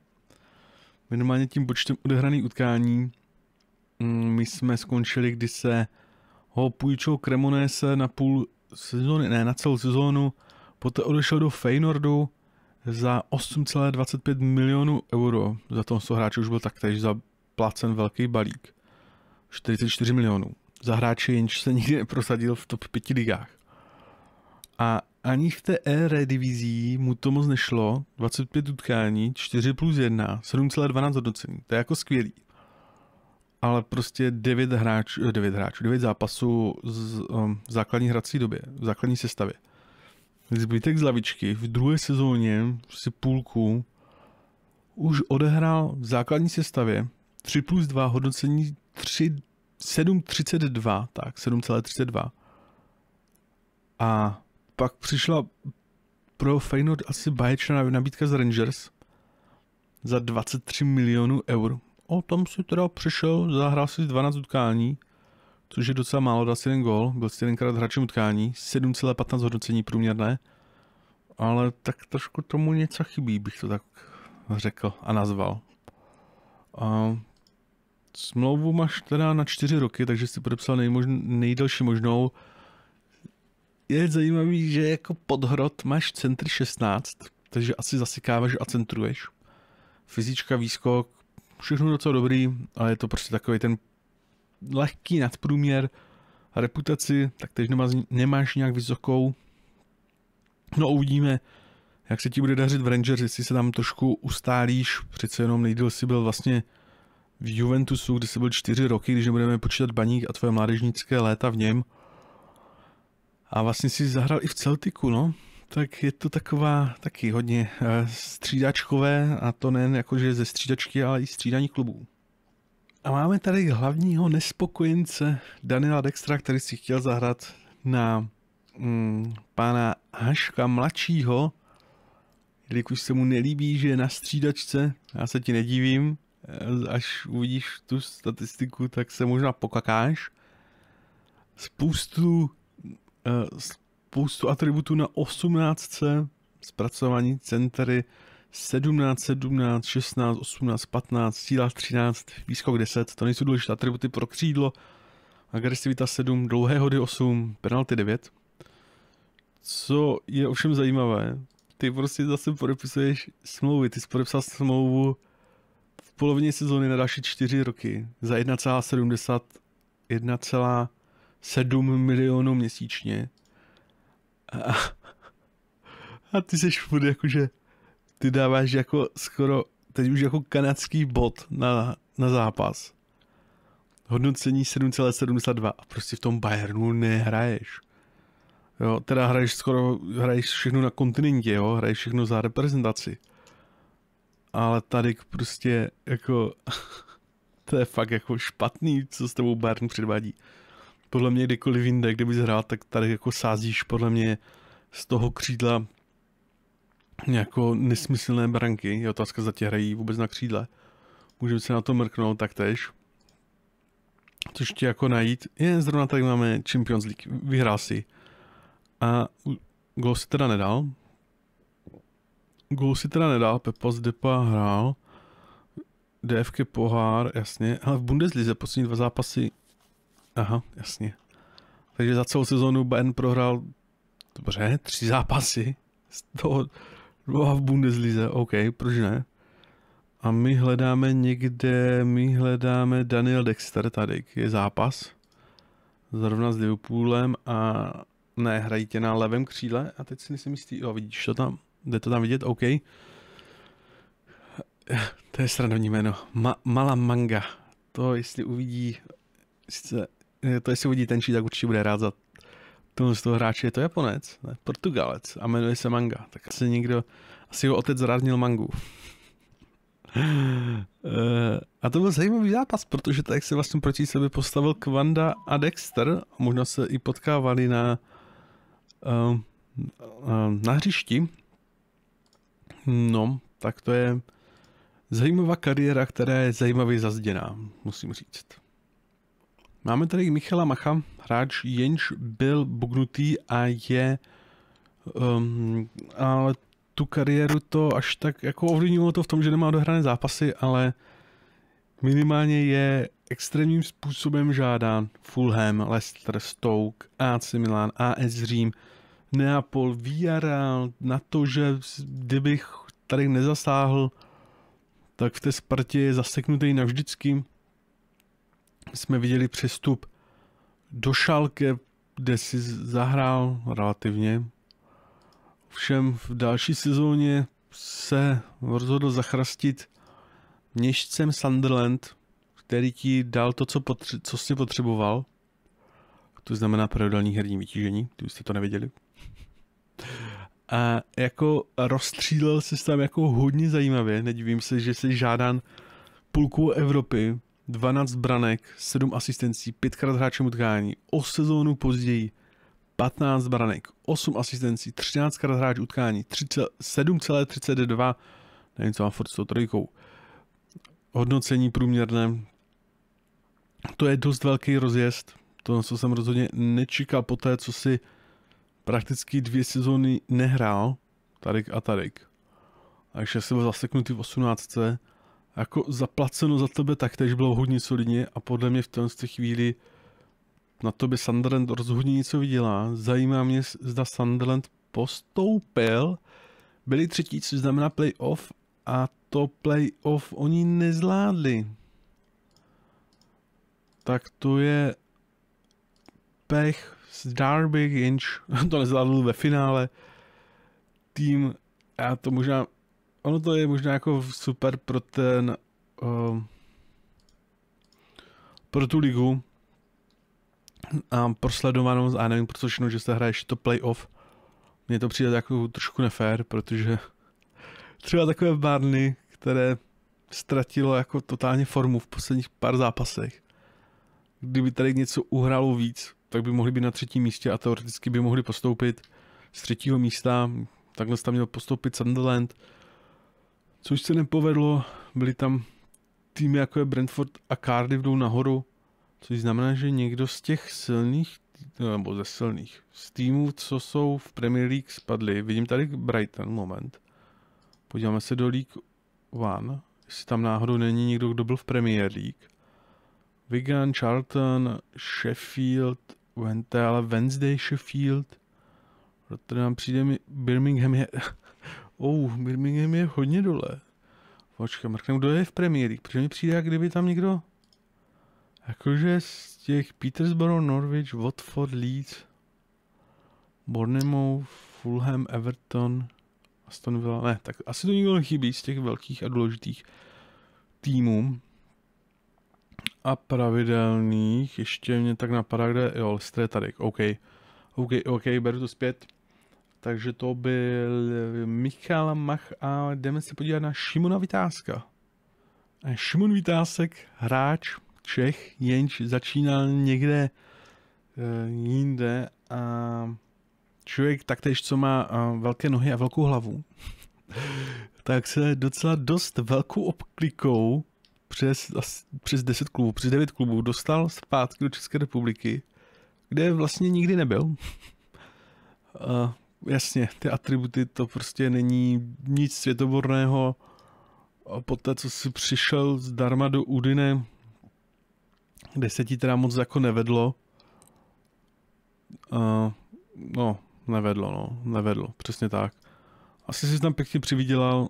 Minimálně tím počtem odehraných utkání. Mm, my jsme skončili, kdy se ho půjčil Cremonese na půl sezóny, ne, na celou sezónu, poté odešel do Feynordu za 8,25 milionů euro. Za toho hráče už byl taktéž zaplacen velký balík. 44 milionů. Za hráče jenž se nikdy neprosadil v top 5 ligách. A ani v té R divizí mu to moc nešlo. 25 utkání, 4 plus 1, 7,12 hodnocení. To je jako skvělý ale prostě 9 hráčů, 9 eh, hráčů, 9 zápasů z, um, v základní hrací době, v základní sestavě. Zbytek z lavičky v druhé sezóně si prostě půlku už odehrál v základní sestavě 3 plus 2 hodnocení 3, 7,32, tak 7,32. A pak přišla pro Feyenoord asi báječná nabídka z Rangers za 23 milionů eur o, tom si teda přišel, zahrál si 12 utkání, což je docela málo, dal si jeden gol, byl si jedenkrát hráčem utkání, 7,15 hodnocení průměrné, ale tak trošku tomu něco chybí, bych to tak řekl a nazval. A smlouvu máš teda na čtyři roky, takže si podepsal nejmožn- nejdelší možnou. Je zajímavý, že jako podhrot máš centry 16, takže asi zasykáváš a centruješ. Fyzička, výskok, všechno docela dobrý, ale je to prostě takový ten lehký nadprůměr reputaci, tak teď nemáš, nemáš nějak vysokou. No uvidíme, jak se ti bude dařit v Rangers, jestli se tam trošku ustálíš, přece jenom nejdýl si byl vlastně v Juventusu, kde jsi byl čtyři roky, když nebudeme počítat baník a tvoje mládežnické léta v něm. A vlastně si zahrál i v Celtiku, no tak je to taková taky hodně eh, střídačkové a to nejen jakože ze střídačky, ale i střídání klubů. A máme tady hlavního nespokojence Daniela Dextra, který si chtěl zahrát na mm, pána Haška mladšího, jelikož se mu nelíbí, že je na střídačce, já se ti nedivím, eh, až uvidíš tu statistiku, tak se možná pokakáš. Spoustu, eh, spoustu atributů na 18, zpracování centery 17, 17, 16, 18, 15, síla 13, výskok 10, to nejsou důležité atributy pro křídlo, agresivita 7, dlouhé hody 8, penalty 9. Co je ovšem zajímavé, ty prostě zase podepisuješ smlouvy, ty jsi podepsal smlouvu v polovině sezóny na další 4 roky za 1,70 1,7 milionů měsíčně a, a ty seš furt jakože, ty dáváš jako skoro, teď už jako kanadský bod na, na zápas. Hodnocení 7,72 a prostě v tom Bayernu nehraješ. Jo, teda hraješ skoro, hraješ všechno na kontinentě, jo, hraješ všechno za reprezentaci. Ale tady prostě jako, to je fakt jako špatný, co s tebou Bayern předvádí podle mě kdykoliv jinde, bys hrál, tak tady jako sázíš podle mě z toho křídla jako nesmyslné branky. Je otázka, za tě hrají vůbec na křídle. Můžeme se na to mrknout taktéž. Což ti jako najít. Je, zrovna tady máme Champions League. Vyhrál si. A gol si teda nedal. Gol si teda nedal. Pepa z Depa hrál. DFK pohár, jasně. Ale v Bundeslize poslední dva zápasy Aha, jasně. Takže za celou sezonu Ben prohrál dobře, tři zápasy, z toho dva v Bundeslize, OK, proč ne? A my hledáme někde, my hledáme Daniel Dexter tady, je zápas, zrovna s Liverpoolem a ne, hrají tě na levém křídle a teď si myslím jistý, jo, vidíš to tam, jde to tam vidět, OK. To je sranovní jméno, Ma- Mala Manga, to jestli uvidí sice Eh, to jestli uvidí tenčí, tak určitě bude rád za tomu z toho hráče. Je to Japonec, ne? Portugalec a jmenuje se Manga. Tak asi někdo, asi jeho otec zradnil Mangu. Eh, a to byl zajímavý zápas, protože tak se vlastně proti sebe postavil Kvanda a Dexter. Možná se i potkávali na, ehm, ehm, na hřišti. No, tak to je zajímavá kariéra, která je zajímavě zazděná, musím říct. Máme tady Michala Macha, hráč, jenž byl bugnutý a je... Um, ale tu kariéru to až tak jako ovlivnilo to v tom, že nemá dohrané zápasy, ale minimálně je extrémním způsobem žádán Fulham, Leicester, Stoke, AC Milan, AS Řím, Neapol, Villarreal, na to, že kdybych tady nezasáhl, tak v té Spartě je zaseknutý navždycky jsme viděli přestup do Šalke, kde si zahrál relativně. Všem v další sezóně se rozhodl zachrastit měšcem Sunderland, který ti dal to, co, potře- co si potřeboval. To znamená pravidelní herní vytížení, ty jste to nevěděli. A jako rozstřílel se tam jako hodně zajímavě, nedivím se, že jsi žádán půlkou Evropy, 12 branek, 7 asistencí, 5krát hráčem utkání, o sezónu později 15 branek, 8 asistencí, 13krát hráč utkání, 7,32, nevím, co mám furt s tou trojkou, hodnocení průměrné, to je dost velký rozjezd, to, co jsem rozhodně nečekal po té, co si prakticky dvě sezóny nehrál, tady a Tarik. Takže jsem byl zaseknutý v 18 jako zaplaceno za tebe taktéž bylo hodně solidně a podle mě v té chvíli na to by Sunderland rozhodně něco vydělá. Zajímá mě, zda Sunderland postoupil. Byli třetí, což znamená playoff a to playoff oni nezvládli. Tak to je pech s Darby Inch. To nezvládl ve finále. Tým, já to možná Ono to je možná jako super pro ten, uh, pro tu ligu a pro sledovanost a nevím, proč no, že se hraje to playoff. Mně to přijde jako trošku nefér, protože třeba takové Barny, které ztratilo jako totálně formu v posledních pár zápasech. Kdyby tady něco uhrálo víc, tak by mohli být na třetím místě a teoreticky by mohli postoupit z třetího místa. Takhle tam měl postoupit Sunderland, což se nepovedlo. Byly tam týmy jako je Brentford a Cardiff jdou nahoru, což znamená, že někdo z těch silných, nebo ze silných, z týmů, co jsou v Premier League spadli. Vidím tady Brighton, moment. Podíváme se do League One, jestli tam náhodou není někdo, kdo byl v Premier League. Wigan, Charlton, Sheffield, Wente, ale Wednesday Sheffield. Rotterdam přijde mi, Birmingham je, Oh, Birmingham je hodně dole. Počkej, mrknu, kdo je v premiéry, protože mi přijde, jak kdyby tam někdo... Jakože z těch Petersborough, Norwich, Watford, Leeds, Bournemouth, Fulham, Everton, Aston Villa, ne, tak asi to nikdo nechybí z těch velkých a důležitých týmů. A pravidelných, ještě mě tak napadá, kde, jo, Leicester tady, OK, OK, OK, beru to zpět. Takže to byl eh, Michal Mach a jdeme se podívat na Šimona Vytázka. Šimon Vytázek, hráč Čech, jenž začínal někde e, jinde a člověk taktéž, co má eh, velké nohy a velkou hlavu, tak se docela dost velkou obklikou přes, přes 10 klubů, přes 9 klubů dostal zpátky do České republiky, kde vlastně nikdy nebyl. jasně, ty atributy, to prostě není nic světoborného. A té, co si přišel zdarma do Udine, kde se ti teda moc jako nevedlo. A, no, nevedlo, no, nevedlo, přesně tak. Asi si tam pěkně přivydělal,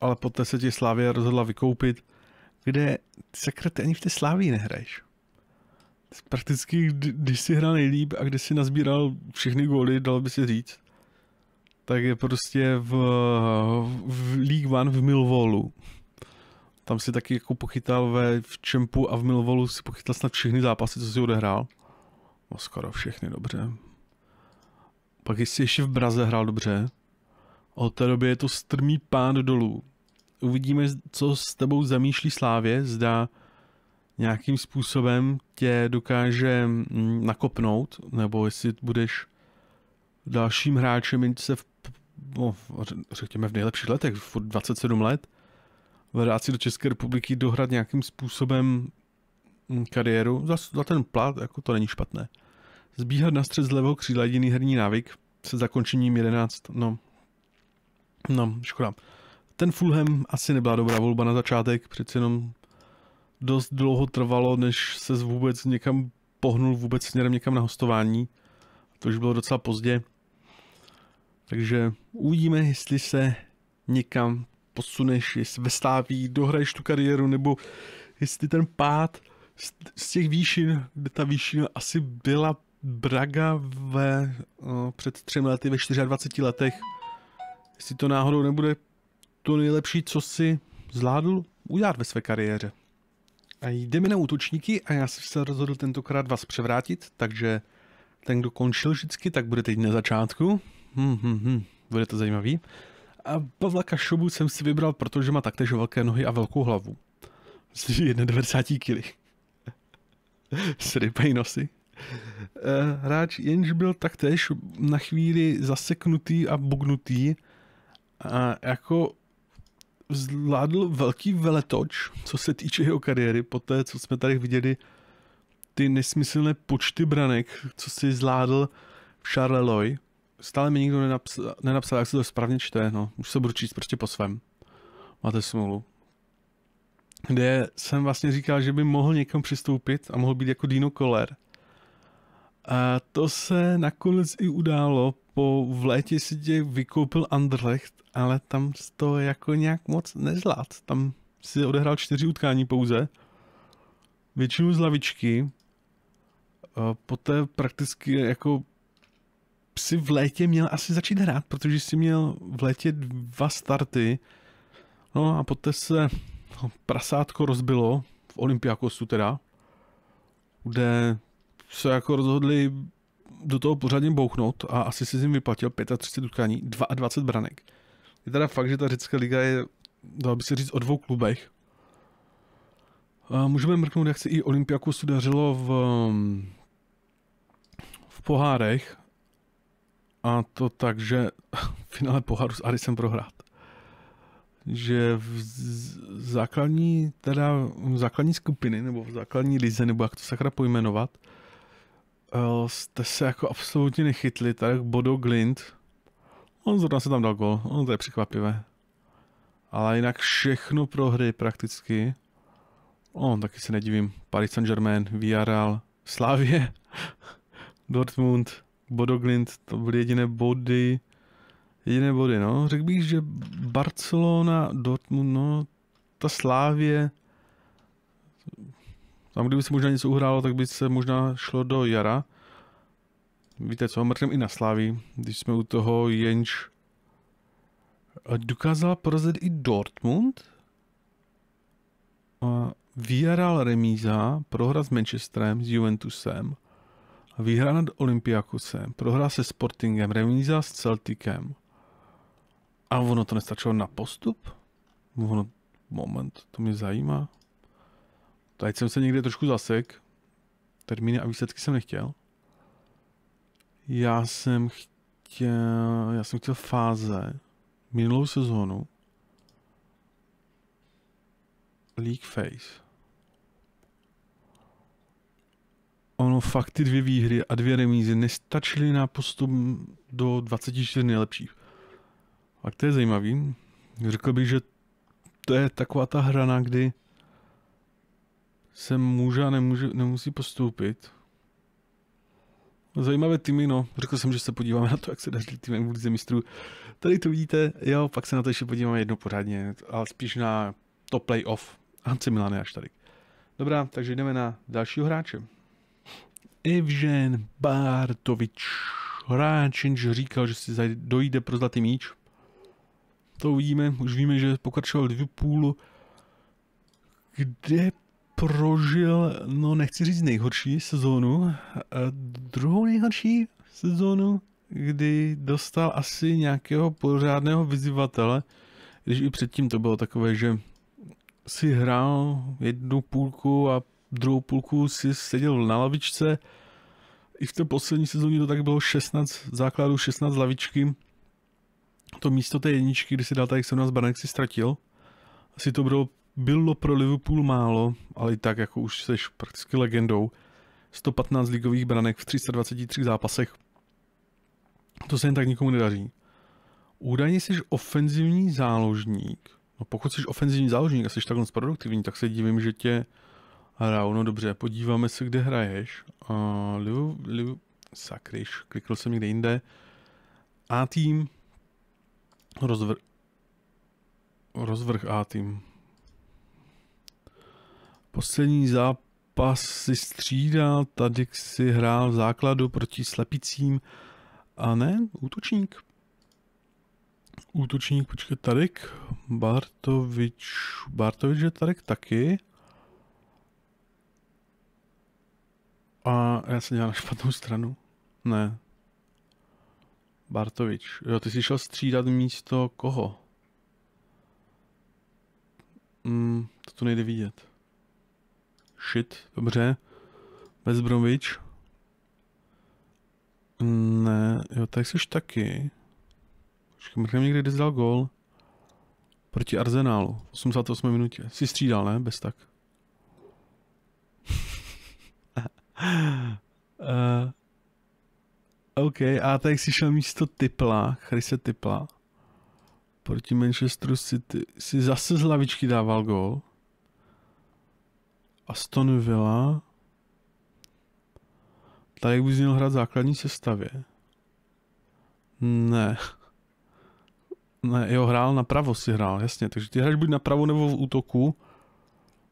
ale poté se ti Slávia rozhodla vykoupit, kde sakra, ty ani v té Slávii nehraješ. Prakticky, když si hrál nejlíp a když si nazbíral všechny góly, dalo by se říct, tak je prostě v, v League One v Milvolu. Tam si taky jako pochytal ve v Čempu a v Milvolu si pochytal snad všechny zápasy, co si odehrál. No skoro všechny, dobře. Pak jsi ještě v Braze hrál dobře. Od té doby je to strmý pád dolů. Uvidíme, co s tebou zamýšlí Slávě, zda nějakým způsobem tě dokáže mm, nakopnout, nebo jestli budeš dalším hráčem se v, no, řekněme v nejlepších letech, v 27 let, vrát si do České republiky dohrát nějakým způsobem hm, kariéru. Za, za ten plat jako to není špatné. Zbíhat na střed z levého křídla jediný herní návyk se zakončením 11, no, no, škoda. Ten Fulham asi nebyla dobrá volba na začátek, přeci jenom dost dlouho trvalo, než se vůbec někam pohnul vůbec směrem někam na hostování. To už bylo docela pozdě. Takže uvidíme, jestli se někam posuneš, jestli ve stáví dohraješ tu kariéru, nebo jestli ten pád z, z těch výšin, kde ta výšina asi byla Braga ve, o, před třemi lety, ve 24 letech, jestli to náhodou nebude to nejlepší, co si zvládl udělat ve své kariéře. A jdeme na útočníky a já jsem se rozhodl tentokrát vás převrátit, takže ten, kdo končil vždycky, tak bude teď na začátku. Hmm, hmm, hmm. Bude to zajímavý. A Pavla Kašobu jsem si vybral, protože má taktéž velké nohy a velkou hlavu. Myslím, že 91 kg. Srypají nosy. Eh, hráč jenž byl taktéž na chvíli zaseknutý a bugnutý a jako zvládl velký veletoč, co se týče jeho kariéry, po té, co jsme tady viděli ty nesmyslné počty branek, co si zvládl v Charleroi stále mi nikdo nenapsal, nenapsal, jak se to správně čte, no. Už se budu číst prostě po svém. Máte smůlu. Kde jsem vlastně říkal, že by mohl někam přistoupit a mohl být jako Dino Koller. A to se nakonec i událo. Po v létě si tě vykoupil Anderlecht, ale tam to jako nějak moc nezlát. Tam si odehrál čtyři utkání pouze. Většinu z lavičky. Poté prakticky jako si v létě měl asi začít hrát, protože si měl v létě dva starty. No a poté se prasátko rozbilo v Olympiakosu teda, kde se jako rozhodli do toho pořádně bouchnout a asi si z ním vyplatil 35 utkání, 22 branek. Je teda fakt, že ta řecká liga je, dá by se říct, o dvou klubech. A můžeme mrknout, jak se i Olympiakosu dařilo v, v pohárech a to tak, že v finále poháru s Arisem prohrát. Že v základní, teda v základní skupiny, nebo v základní lize, nebo jak to sakra pojmenovat, eh, jste se jako absolutně nechytli, tak Bodo Glint, on zrovna se tam dal gol, on to je překvapivé. Ale jinak všechno prohry prakticky, on taky se nedivím, Paris Saint-Germain, Villarreal, Slavie, Dortmund, Bodoglint, to byly jediné body, jediné body, no. Řekl bych, že Barcelona, Dortmund, no, ta Slávě, tam kdyby se možná něco uhrálo, tak by se možná šlo do jara. Víte co, mrknem i na Slávy, když jsme u toho jenž dokázala porazit i Dortmund. A Villarreal remíza, prohra s Manchesterem, s Juventusem. Výhra nad Olympiakusem, prohra se Sportingem, remíza s Celticem. A ono to nestačilo na postup? Ono, moment, to mě zajímá. Tady jsem se někde trošku zasek. Termíny a výsledky jsem nechtěl. Já jsem chtěl, já jsem chtěl fáze minulou sezónu. League phase. ono fakt ty dvě výhry a dvě remízy nestačily na postup do 24 nejlepších. A to je zajímavý. Řekl bych, že to je taková ta hrana, kdy se může a nemůže, nemusí postoupit. Zajímavé týmy, no. Řekl jsem, že se podíváme na to, jak se daří týmem v Lize mistrů. Tady to vidíte, jo, pak se na to ještě podíváme jedno pořádně, ale spíš na to playoff. Hanci Milan až tady. Dobrá, takže jdeme na dalšího hráče. Evžen Bartovič Hráčinč říkal, že si dojde pro zlatý míč. To uvidíme, už víme, že pokračoval dvě půl. kde prožil, no nechci říct nejhorší sezónu, druhou nejhorší sezónu, kdy dostal asi nějakého pořádného vyzývatele, když i předtím to bylo takové, že si hrál jednu půlku a druhou půlku si seděl na lavičce. I v té poslední sezóně to tak bylo 16 základů, 16 lavičky. To místo té jedničky, kdy si dal tady 17 branek, si ztratil. Asi to bylo, bylo pro Liverpool málo, ale i tak jako už jsi prakticky legendou. 115 ligových branek v 323 zápasech. To se jen tak nikomu nedaří. Údajně jsi ofenzivní záložník. No pokud jsi ofenzivní záložník a jsi takhle produktivní, tak se divím, že tě hrál. No dobře, podíváme se, kde hraješ. Uh, Liu, Liu, sakryš, klikl jsem někde jinde. A tým. Rozvr... Rozvrh A tým. Poslední zápas si střídal, tady si hrál v základu proti slepicím. A ne, útočník. Útočník, počkej, Tarek, Bartovič, Bartovič je Tarek taky. A já jsem dělal na špatnou stranu? Ne. Bartovič. Jo, ty jsi šel střídat místo koho? Mm, to tu nejde vidět. Shit, dobře. Bez Bromwich. Ne, jo, tak jsi taky. Počkej, mrkne někde, kdy jsi dal gol. Proti Arsenálu, 88 minutě. Jsi střídal, ne? Bez tak. Uh, OK, a tak si šel místo Typla, Chryse Typla. Proti Manchesteru City si zase z lavičky dával gol. Aston Villa. Tady bys měl hrát základní sestavě. Ne. Ne, jo, hrál napravo si hrál, jasně. Takže ty hráš buď napravo nebo v útoku.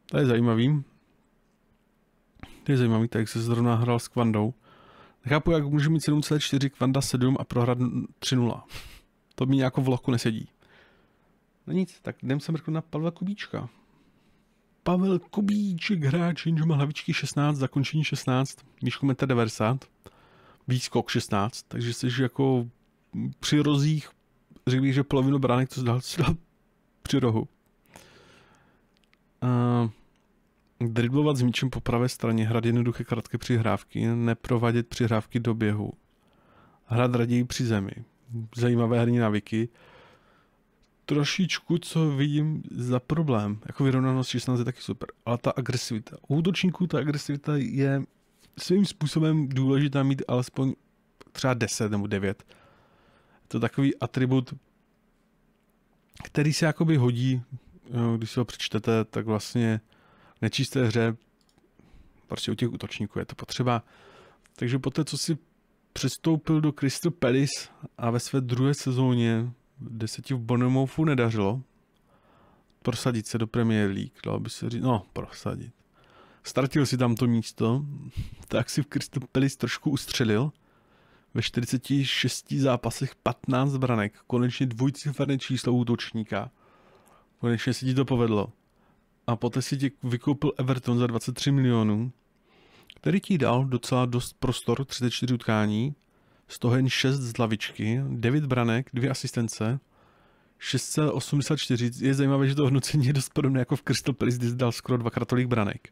To je zajímavý. To je zajímavý, tak se zrovna hrál s Kvandou. Nechápu, jak může mít 7,4 Kvanda 7 a prohrát 3-0. To mi jako v loku nesedí. No nic, tak jdem se mrknout na Pavla Kubíčka. Pavel Kubíček, hráč jenže má hlavičky 16, zakončení 16, výšku 1,90 výskok 16, takže jsi jako při rozích, řekl bych, že polovinu bránek to zdal, si při rohu. Uh, Driblovat s míčem po pravé straně, hrát jednoduché krátké přihrávky, neprovádět přihrávky do běhu. Hrát raději při zemi. Zajímavé herní návyky. Trošičku, co vidím za problém, jako vyrovnanost 16 je taky super, ale ta agresivita. U útočníků ta agresivita je svým způsobem důležitá mít alespoň třeba 10 nebo 9. To takový atribut, který se jakoby hodí, když si ho přečtete, tak vlastně nečisté hře, prostě u těch útočníků je to potřeba. Takže poté, co si přestoupil do Crystal Palace a ve své druhé sezóně, kde se ti v Bournemouthu nedařilo, prosadit se do Premier League, dalo by se říct, no, prosadit. Ztratil si tam to místo, tak si v Crystal Palace trošku ustřelil. Ve 46 zápasech 15 branek, konečně dvojciferné číslo útočníka. Konečně se ti to povedlo a poté si tě vykoupil Everton za 23 milionů, který ti dal docela dost prostor, 34 utkání, z toho jen 6 z lavičky, 9 branek, 2 asistence, 684. Je zajímavé, že to hodnocení je dost podobné jako v Crystal Palace, kdy dal skoro dvakrát tolik branek.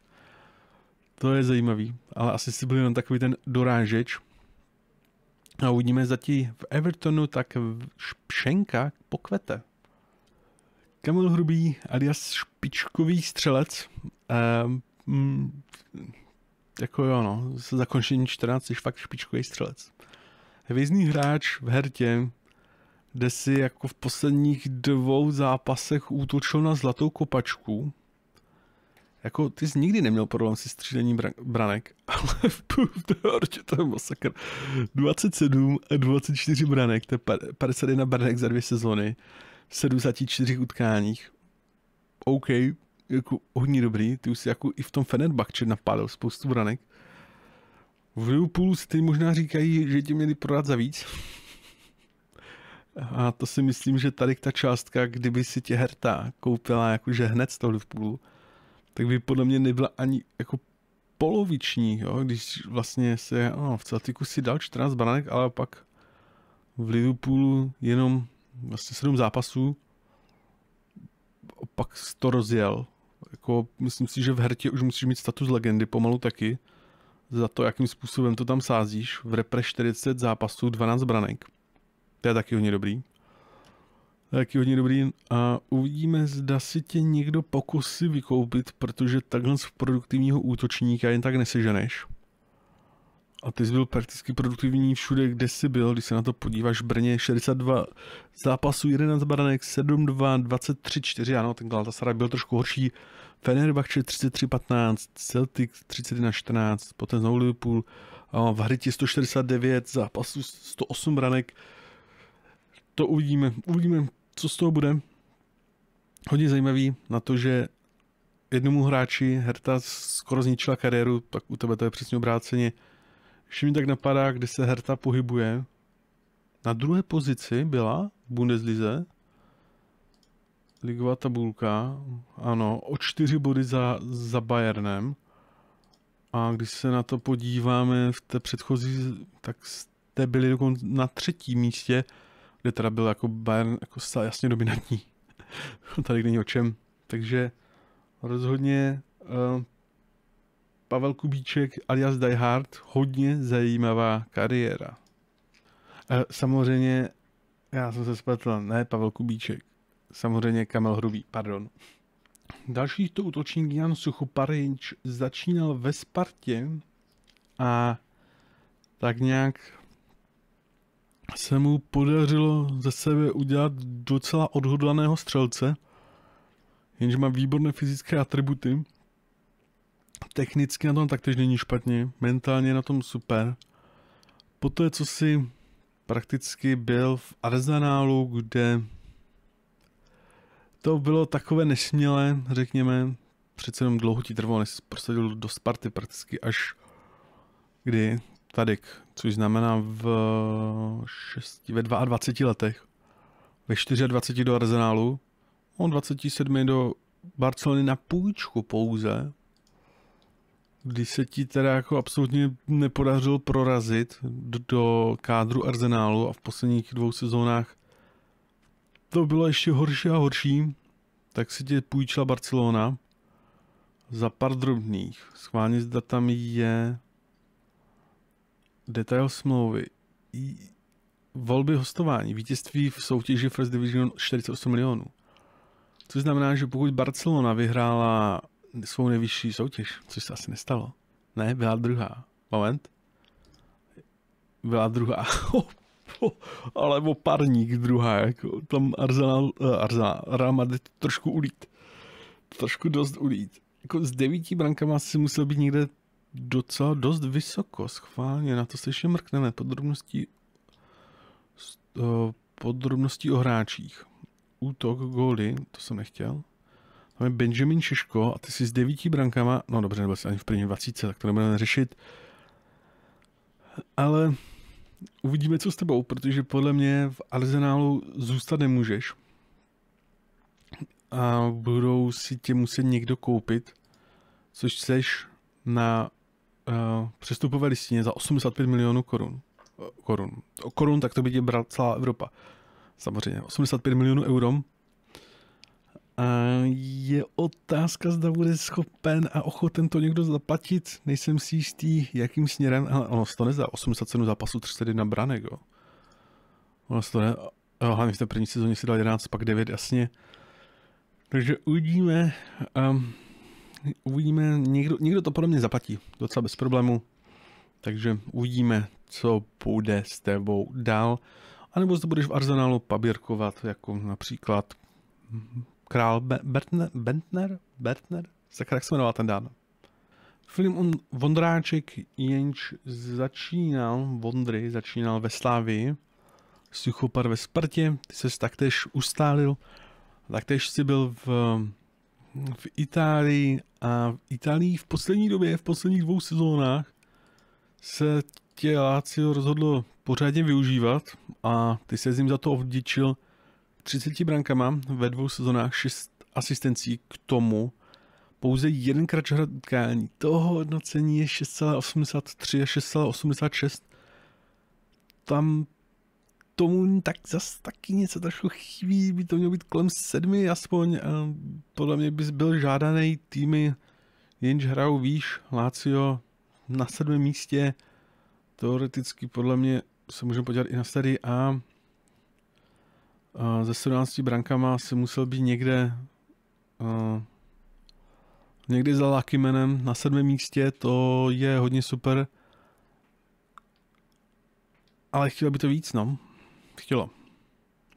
To je zajímavý, ale asi si byl jenom takový ten dorážeč. A uvidíme zatím v Evertonu tak špšenka pokvete. Kamil Hrubý, alias špičkový střelec. Ehm, mm, jako jo, no, se 14 jsi fakt špičkový střelec. Hvězdný hráč v hertě, kde si jako v posledních dvou zápasech útočil na zlatou kopačku. Jako ty jsi nikdy neměl problém si střílením branek, ale v Půvdorče to je masakr. 27 a 24 branek, to je 51 branek za dvě sezony. 74 utkáních. OK, jako hodně dobrý, ty už si jako i v tom Fenerbahce napálil spoustu branek. V Liverpoolu si ty možná říkají, že ti měli prodat za víc. A to si myslím, že tady ta částka, kdyby si tě Herta koupila jakože hned z toho Liverpoolu, tak by podle mě nebyla ani jako poloviční, jo? když vlastně se, no, v Celticu si dal 14 branek, ale pak v Liverpoolu jenom vlastně sedm zápasů, pak to rozjel. Jako, myslím si, že v hertě už musíš mít status legendy pomalu taky, za to, jakým způsobem to tam sázíš. V repre 40 zápasů, 12 branek. To je taky hodně dobrý. To je taky hodně dobrý. A uvidíme, zda si tě někdo pokusí vykoupit, protože takhle z produktivního útočníka jen tak neseženeš. A ty jsi byl prakticky produktivní všude, kde jsi byl, když se na to podíváš v Brně, 62 zápasů, 11 baranek, 7-2, 23-4, ano, ten Galatasaray byl trošku horší, Fenerbahce 33-15, Celtic 31-14, potom znovu Liverpool, v Hrytě 149 zápasů, 108 branek. To uvidíme, uvidíme, co z toho bude. Hodně zajímavý na to, že jednomu hráči Herta skoro zničila kariéru, tak u tebe to je přesně obráceně. Ještě mi tak napadá, kde se Herta pohybuje. Na druhé pozici byla v Bundeslize. Ligová tabulka, ano, o čtyři body za, za Bayernem. A když se na to podíváme v té předchozí, tak jste byli dokonce na třetím místě, kde teda byl jako Bayern jako jasně dominantní. Tady není o čem. Takže rozhodně uh, Pavel Kubíček alias Die Hard, hodně zajímavá kariéra. E, samozřejmě, já jsem se spletl, ne Pavel Kubíček, samozřejmě Kamel Hrubý, pardon. Další to útočník Jan Suchoparinč začínal ve Spartě a tak nějak se mu podařilo ze sebe udělat docela odhodlaného střelce, jenže má výborné fyzické atributy Technicky na tom taktéž není špatně, mentálně na tom super. Po to, co si prakticky byl v arzenálu, kde to bylo takové nesmělé, řekněme, přece jenom dlouho ti trvalo, než prosadil do Sparty prakticky až kdy tady, což znamená v 6, ve 22 letech, ve 24 do Arzenálu, on 27 do Barcelony na půjčku pouze, když se ti teda jako absolutně nepodařilo prorazit do, do kádru Arsenálu a v posledních dvou sezónách to bylo ještě horší a horší, tak si tě půjčila Barcelona za pár drobných. Schválně zda tam je detail smlouvy. Volby hostování, vítězství v soutěži First Division 48 milionů. Což znamená, že pokud Barcelona vyhrála svou nejvyšší soutěž, což se asi nestalo. Ne, byla druhá. Moment. Byla druhá. Ale o parník druhá. Jako. Tam Arsenal, uh, Arsenal, Real Madrid trošku ulít. Trošku dost ulít. Jako s devíti brankama si musel být někde docela dost vysoko, schválně. Na to se ještě mrkneme. Podrobnosti eh, podrobností o hráčích. Útok, góly, to jsem nechtěl. Tam je Benjamin Šiško a ty jsi s devíti brankama, no dobře, nebyl jsi ani v první 20, tak to nebudeme řešit. Ale uvidíme, co s tebou, protože podle mě v arzenálu zůstat nemůžeš. A budou si tě muset někdo koupit, což seš na uh, přestupové listině za 85 milionů korun. Eh, korun. Korun, tak to by tě bral celá Evropa. Samozřejmě, 85 milionů eurom, a je otázka, zda bude schopen a ochoten to někdo zaplatit. Nejsem si jistý, jakým směrem, ale ono se to nezdá. zápasu 300 31 branek, jo. Ono se to ne... Jo, hlavně v té první sezóně si dal 11, pak 9, jasně. Takže uvidíme. Um, uvidíme, někdo, někdo to mě zaplatí, docela bez problému. Takže uvidíme, co půjde s tebou dál. A nebo to budeš v arzenálu papírkovat, jako například král Bertner, Bentner, Bertner, sakra, jak se jmenoval ten dán. Film Vondráček, jenž začínal, Vondry začínal ve Slávii, Suchopar ve Spartě, ty se taktéž ustálil, taktéž si byl v, v Itálii a v Itálii v poslední době, v posledních dvou sezónách se tě Lácio rozhodlo pořádně využívat a ty se jim za to ovděčil 30 brankama ve dvou sezónách 6 asistencí k tomu pouze jedenkrát žádá utkání. Toho hodnocení je 6,83 a 6,86. Tam tomu tak zas taky něco trošku chybí, by to mělo být kolem sedmi aspoň. A podle mě bys byl žádaný týmy, jenž hrajou výš, Lazio na sedmém místě. Teoreticky podle mě se můžeme podívat i na série A ze 17 brankama si musel být někde někdy za Lakimenem na sedmém místě, to je hodně super. Ale chtělo by to víc, no. Chtělo.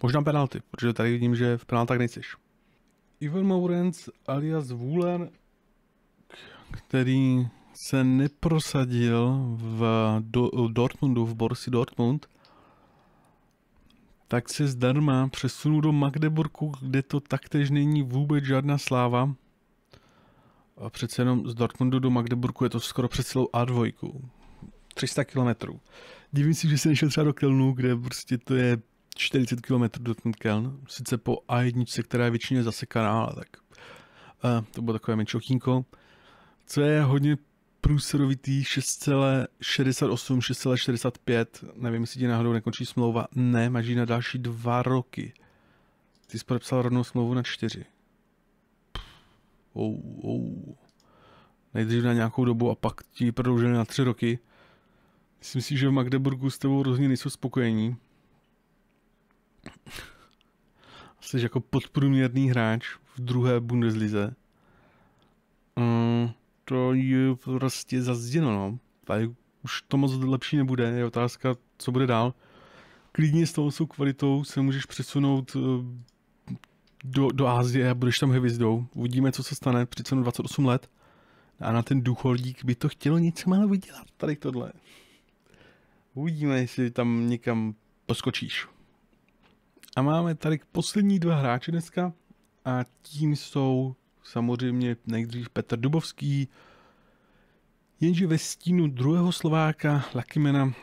Možná penalty, protože tady vidím, že v penaltách nejsiš. Ivan Maurens alias Wooler, který se neprosadil v Do- Dortmundu, v Borsi Dortmund, tak se zdarma přesunu do Magdeburku, kde to taktéž není vůbec žádná sláva. A přece jenom z Dortmundu do Magdeburku je to skoro přes celou A2. 300 kilometrů. Divím si, že se nešel třeba do Kelnu, kde prostě to je 40 km ten Keln. Sice po A1, která je většině zasekaná, ale tak. A eh, to bylo takové menší okýnko. Co je hodně průsorovitý 6,68, 6,65, nevím, jestli ti náhodou nekončí smlouva. Ne, mají na další dva roky. Ty jsi podepsal rodnou smlouvu na čtyři. Ou, oh, ou. Oh. Nejdřív na nějakou dobu a pak ti prodloužili na tři roky. Myslím si, že v Magdeburgu s tebou rozhodně nejsou spokojení. Jsi jako podprůměrný hráč v druhé Bundeslize. Mm to prostě no. je prostě zazděno, no. Tady už to moc lepší nebude, je otázka, co bude dál. Klidně s tou kvalitou se můžeš přesunout eh, do, do Ázie a budeš tam hvězdou. Uvidíme, co se stane, přece 28 let. A na ten ducholdík by to chtělo něco málo vydělat, tady tohle. Uvidíme, jestli tam někam poskočíš. A máme tady poslední dva hráče dneska a tím jsou samozřejmě nejdřív Petr Dubovský, jenže ve stínu druhého Slováka Lakimena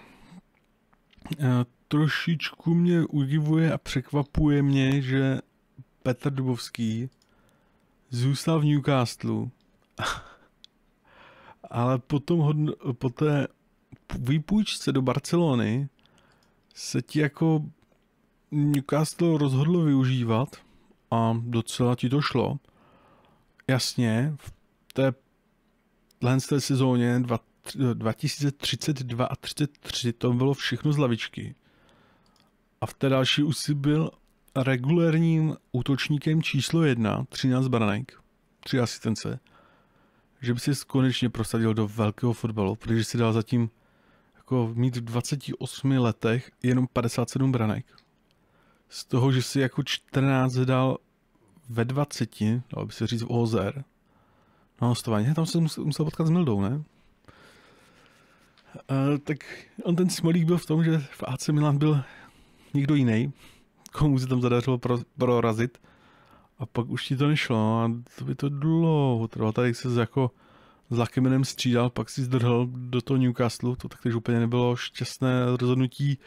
eh, trošičku mě udivuje a překvapuje mě, že Petr Dubovský zůstal v Newcastle, ale potom hodno, po té výpůjčce do Barcelony se ti jako Newcastle rozhodlo využívat a docela ti to šlo. Jasně, v té, v sezóně 2032 a 33 to bylo všechno z lavičky. A v té další už si byl regulérním útočníkem číslo 1, 13 branek, 3 asistence, že by si konečně prosadil do velkého fotbalu, protože si dal zatím jako mít v 28 letech jenom 57 branek. Z toho, že si jako 14 dal ve 20, dalo by se říct, v Ozer na no, hostování. Tam se musel potkat s Mildou, ne? Uh, tak on ten smolík byl v tom, že v AC Milan byl někdo jiný, komu se tam zadařilo pro, prorazit. A pak už ti to nešlo no, a to by to dlouho trvalo. Tady se jako s Lakemenem střídal, pak si zdrhl do toho Newcastle, to taktéž úplně nebylo šťastné rozhodnutí.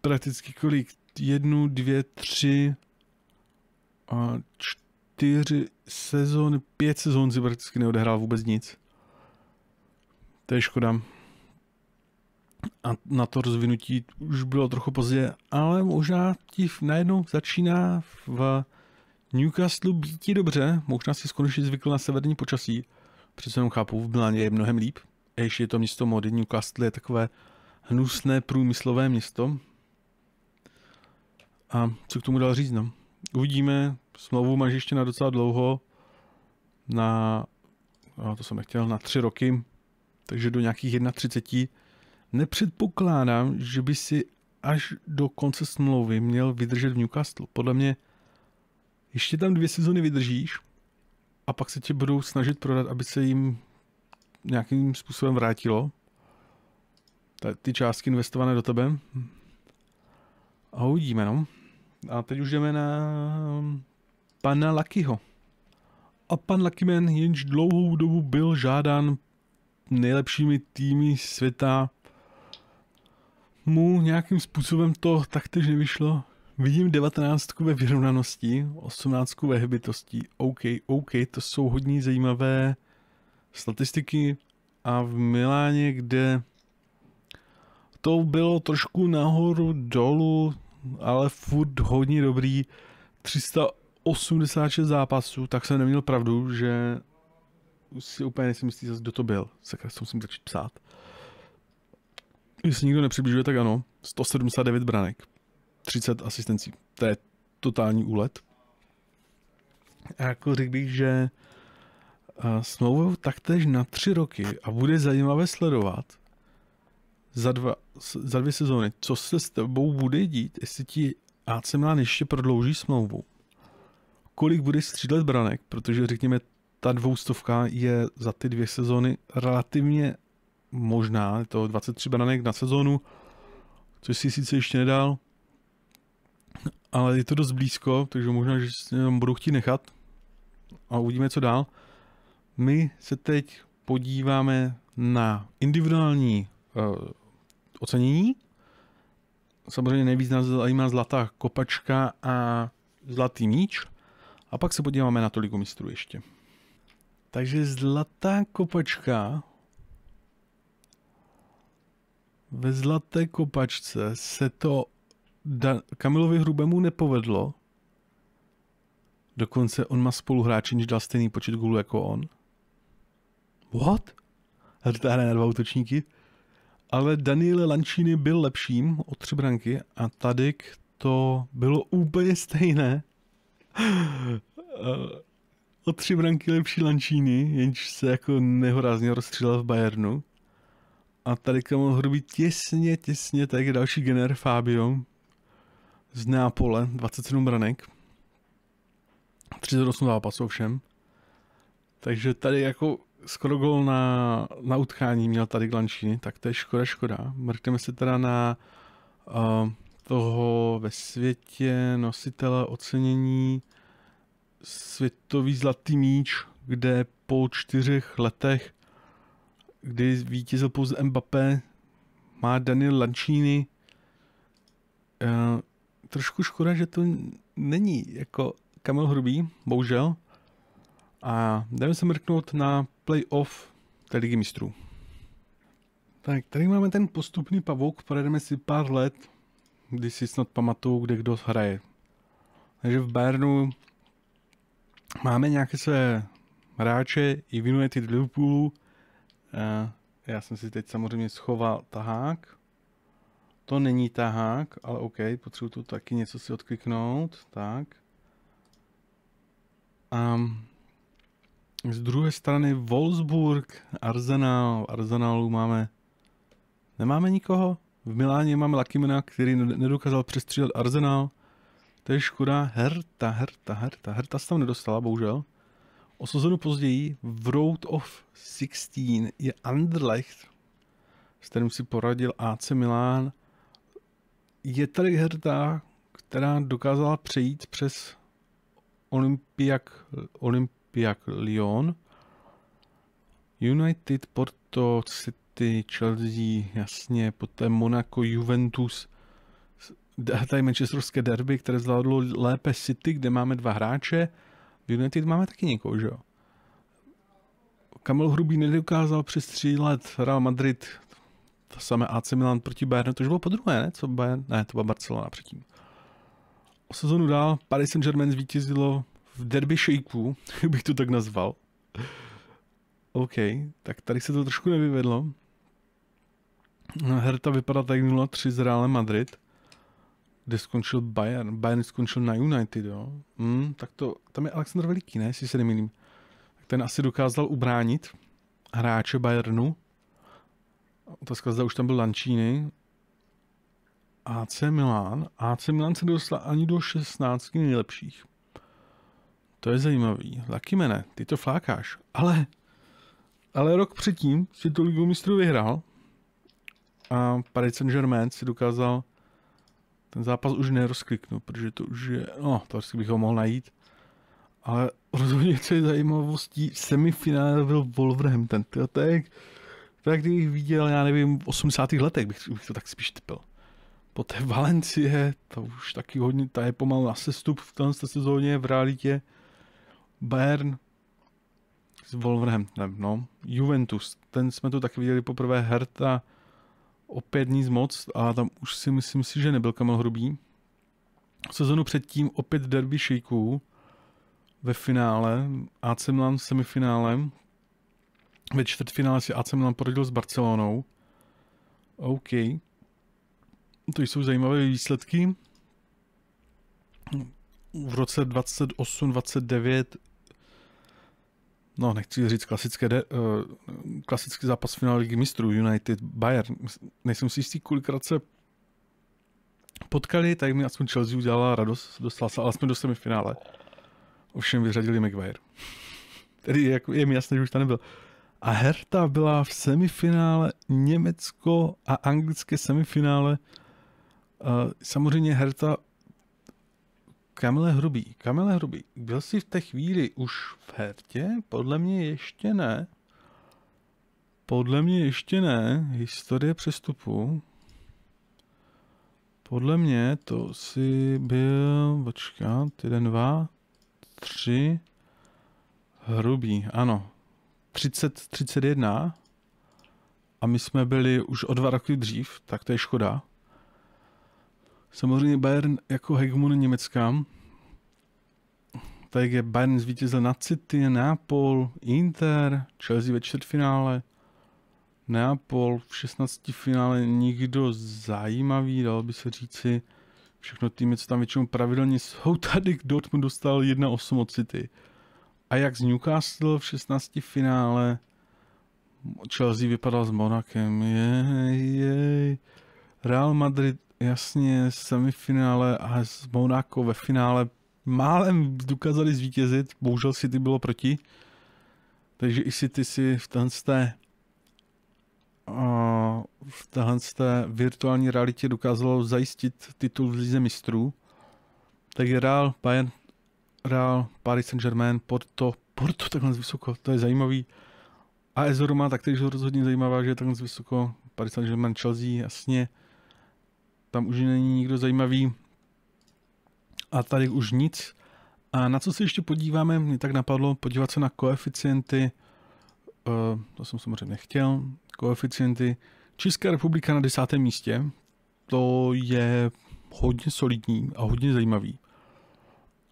Prakticky kolik? Jednu, dvě, tři, čtyři sezóny, pět sezón si prakticky neodehrál vůbec nic. To je škoda. A na to rozvinutí už bylo trochu pozdě, ale možná ti najednou začíná v Newcastle být dobře, možná si skonečně zvykl na severní počasí. Přece jenom chápu, v Miláně je mnohem líp. A ještě je to město mody, Newcastle je takové hnusné průmyslové město. A co k tomu dál říct, no? uvidíme. Smlouvu máš ještě na docela dlouho. Na, no, to jsem nechtěl, na tři roky. Takže do nějakých 31. Nepředpokládám, že by si až do konce smlouvy měl vydržet v Newcastle. Podle mě ještě tam dvě sezony vydržíš a pak se tě budou snažit prodat, aby se jim nějakým způsobem vrátilo ty částky investované do tebe. A uvidíme, no. A teď už jdeme na um, pana Lakyho. A pan Lakyman jenž dlouhou dobu byl žádán nejlepšími týmy světa, mu nějakým způsobem to taktéž nevyšlo. Vidím 19 ve vyrovnanosti, 18 ve hbitosti. OK, OK, to jsou hodně zajímavé statistiky. A v Miláně, kde to bylo trošku nahoru dolů, ale furt hodně dobrý. 386 zápasů, tak jsem neměl pravdu, že si úplně nejsem jistý, kdo to byl. Sakra, to musím začít psát. Jestli nikdo nepřibližuje, tak ano. 179 branek, 30 asistencí. To je totální úlet. A jako řekl bych, že eh, smlouvou taktéž na tři roky a bude zajímavé sledovat, za, dva, za dvě sezóny, co se s tebou bude dít, jestli ti AC Milan ještě prodlouží smlouvu. Kolik bude střílet branek, protože řekněme, ta dvoustovka je za ty dvě sezóny relativně možná, to 23 branek na sezónu, což si sice ještě nedal, ale je to dost blízko, takže možná, že si jenom budu chtít nechat a uvidíme, co dál. My se teď podíváme na individuální uh, ocenění. Samozřejmě nejvíc nás zajímá zlatá kopačka a zlatý míč. A pak se podíváme na toliku mistrů ještě. Takže zlatá kopačka ve zlaté kopačce se to Kamilovi Hrubému nepovedlo. Dokonce on má spoluhráče, než dal stejný počet gulů jako on. What? A to hraje na dva útočníky ale Daniele Lančíny byl lepším o tři branky a tady to bylo úplně stejné. Eh, o tři branky lepší Lančíny, jenž se jako nehorázně rozstřílel v Bayernu. A tady mohl hrubý těsně, těsně, tak další gener Fabio z Neapole, 27 branek. 38 zápasů všem. Takže tady jako skoro gol na, na utkání měl tady Glančíny, tak to je škoda, škoda. Mrkneme se teda na uh, toho ve světě nositele ocenění světový zlatý míč, kde po čtyřech letech, kdy vítězil pouze Mbappé, má Daniel Lančíny. Uh, trošku škoda, že to není jako Kamil Hrubý, bohužel. A jdeme se mrknout na playoff té ligy mistrů. Tak, tady máme ten postupný pavouk, projedeme si pár let, když si snad pamatuju, kde kdo hraje. Takže v Bayernu máme nějaké své hráče, i v ty Liverpoolu. Eh, já jsem si teď samozřejmě schoval tahák. To není tahák, ale OK, potřebuji tu taky něco si odkliknout. Tak. Um, z druhé strany Wolfsburg, Arsenal, Arsenalu máme... Nemáme nikoho? V Miláně máme Lakimena, který nedokázal přestřílet Arsenal. To je škoda. Herta, Herta, Herta. Herta se tam nedostala, bohužel. O sezonu později v Road of 16 je Anderlecht, s kterým si poradil AC Milán. Je tady Herta, která dokázala přejít přes Olympiak, Olymp, jak Lyon, United, Porto, City, Chelsea, jasně, poté Monaco, Juventus, tady Manchesterské derby, které zvládlo lépe City, kde máme dva hráče, v United máme taky někoho, že jo? Kamil Hrubý nedokázal let Real Madrid, to samé AC Milan proti Bayernu, to už bylo po druhé, ne? Co Bayern? Ne, to byla Barcelona předtím. O sezonu dál Paris Saint-Germain zvítězilo v derby shakeů, bych to tak nazval. OK, tak tady se to trošku nevyvedlo. Herta vypadá tak 0-3 z Real Madrid, kde skončil Bayern. Bayern skončil na United, jo. Hmm, tak to, tam je Alexander Veliký, ne, jestli se nemýlím. Tak ten asi dokázal ubránit hráče Bayernu. Otázka, zda už tam byl Lančíny. AC Milan. AC Milan se dostal ani do 16 nejlepších. To je zajímavý. mene, ty to flákáš. Ale, ale rok předtím si tu ligu mistrů vyhrál a Paris Saint-Germain si dokázal ten zápas už nerozkliknu, protože to už je, no, to asi bych ho mohl najít. Ale rozhodně, co je zajímavostí, semifinále byl Wolverhampton. ten to je, to je, kdybych viděl, já nevím, v 80. letech bych, bych to tak spíš typil. Poté Valencie, to už taky hodně, ta je pomalu na sestup v této sezóně v realitě. Bayern s Wolverhamptonem, no. Juventus, ten jsme tu taky viděli poprvé, Herta opět nic moc a tam už si myslím si, že nebyl Kamil Hrubý. Sezonu předtím opět derby šejků ve finále, AC Milan v semifinále, ve čtvrtfinále si AC Milan porodil s Barcelonou. OK. To jsou zajímavé výsledky v roce 28-29 no nechci říct klasické, de, eh, klasický zápas finále ligy mistrů United Bayern. Nejsem si jistý, kolikrát se potkali, tak mi aspoň Chelsea udělala radost, dostala se alespoň do semifinále. Ovšem vyřadili McGuire. Tedy je, jako, je mi jasné, že už tam nebyl. A Herta byla v semifinále Německo a anglické semifinále. Eh, samozřejmě Herta Kamile Hrubý. Kamile Hrubý, byl jsi v té chvíli už v hertě? Podle mě ještě ne. Podle mě ještě ne. Historie přestupu. Podle mě to si byl, počkat, jeden, dva, tři, hrubý, ano. 30, 31. A my jsme byli už o dva roky dřív, tak to je škoda. Samozřejmě Bayern jako hegemon Německa. Tak je Bayern zvítězil na City, Neapol, Inter, Chelsea ve čtvrtfinále, Neapol v 16 finále nikdo zajímavý, dal by se říci. Všechno týmy, co tam většinou pravidelně jsou tady, k Dortmund dostal 1-8 od City. A jak z Newcastle v 16 finále Chelsea vypadal s Monakem, jej, jej. Real Madrid jasně, semifinále a s Monáko ve finále málem dokázali zvítězit, bohužel ty bylo proti. Takže i si ty si v tenhle v téhle virtuální realitě dokázalo zajistit titul v Lize mistrů. Takže Real, Bayern, Real, Paris Saint-Germain, Porto, Porto takhle vysoko, to je zajímavý. A tak má je rozhodně zajímavá, že je takhle vysoko, Paris Saint-Germain, Chelsea, jasně tam už není nikdo zajímavý a tady už nic. A na co se ještě podíváme, mě tak napadlo podívat se na koeficienty, uh, to jsem samozřejmě nechtěl. koeficienty Česká republika na desátém místě, to je hodně solidní a hodně zajímavý.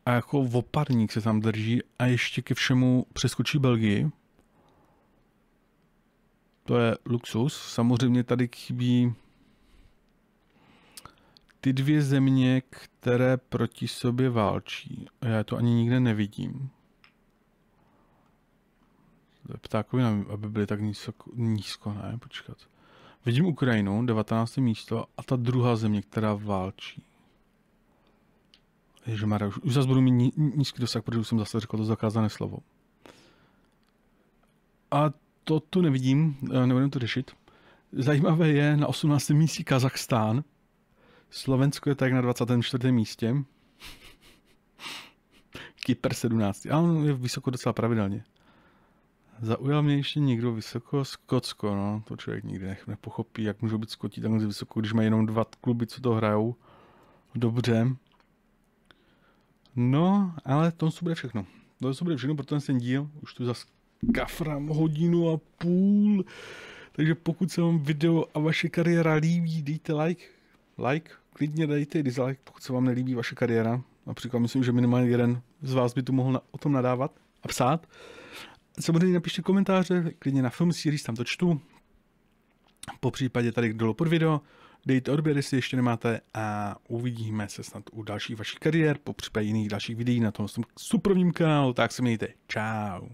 A jako voparník se tam drží a ještě ke všemu přeskočí Belgii. To je luxus. Samozřejmě tady chybí ty dvě země, které proti sobě válčí. Já to ani nikde nevidím. Ptákovi, aby byly tak nízko, nízko, ne? Počkat. Vidím Ukrajinu, 19. místo, a ta druhá země, která válčí. Ježmarja, už, už zase budu mít nízký dosah, protože už jsem zase řekl to zakázané slovo. A to tu nevidím, eh, nebudu to řešit. Zajímavé je na 18. místě Kazachstán, Slovensko je tak na 24. místě. Kypr 17. A on je vysoko docela pravidelně. Zaujal mě ještě někdo vysoko Skotsko, no, to člověk nikdy nech nepochopí, jak můžou být Skoti takhle vysoko, když mají jenom dva kluby, co to hrajou. Dobře. No, ale to se bude všechno. To se bude všechno pro ten díl, už tu zase kafram hodinu a půl. Takže pokud se vám video a vaše kariéra líbí, dejte like, like, klidně dejte dislike, pokud se vám nelíbí vaše kariéra. Například myslím, že minimálně jeden z vás by tu mohl na, o tom nadávat a psát. Samozřejmě napište komentáře, klidně na film series, tam to čtu. Po případě tady dolů pod video, dejte odběr, jestli ještě nemáte a uvidíme se snad u dalších vašich kariér, po případě jiných dalších videí na tom superovním kanálu, tak se mějte. Čau.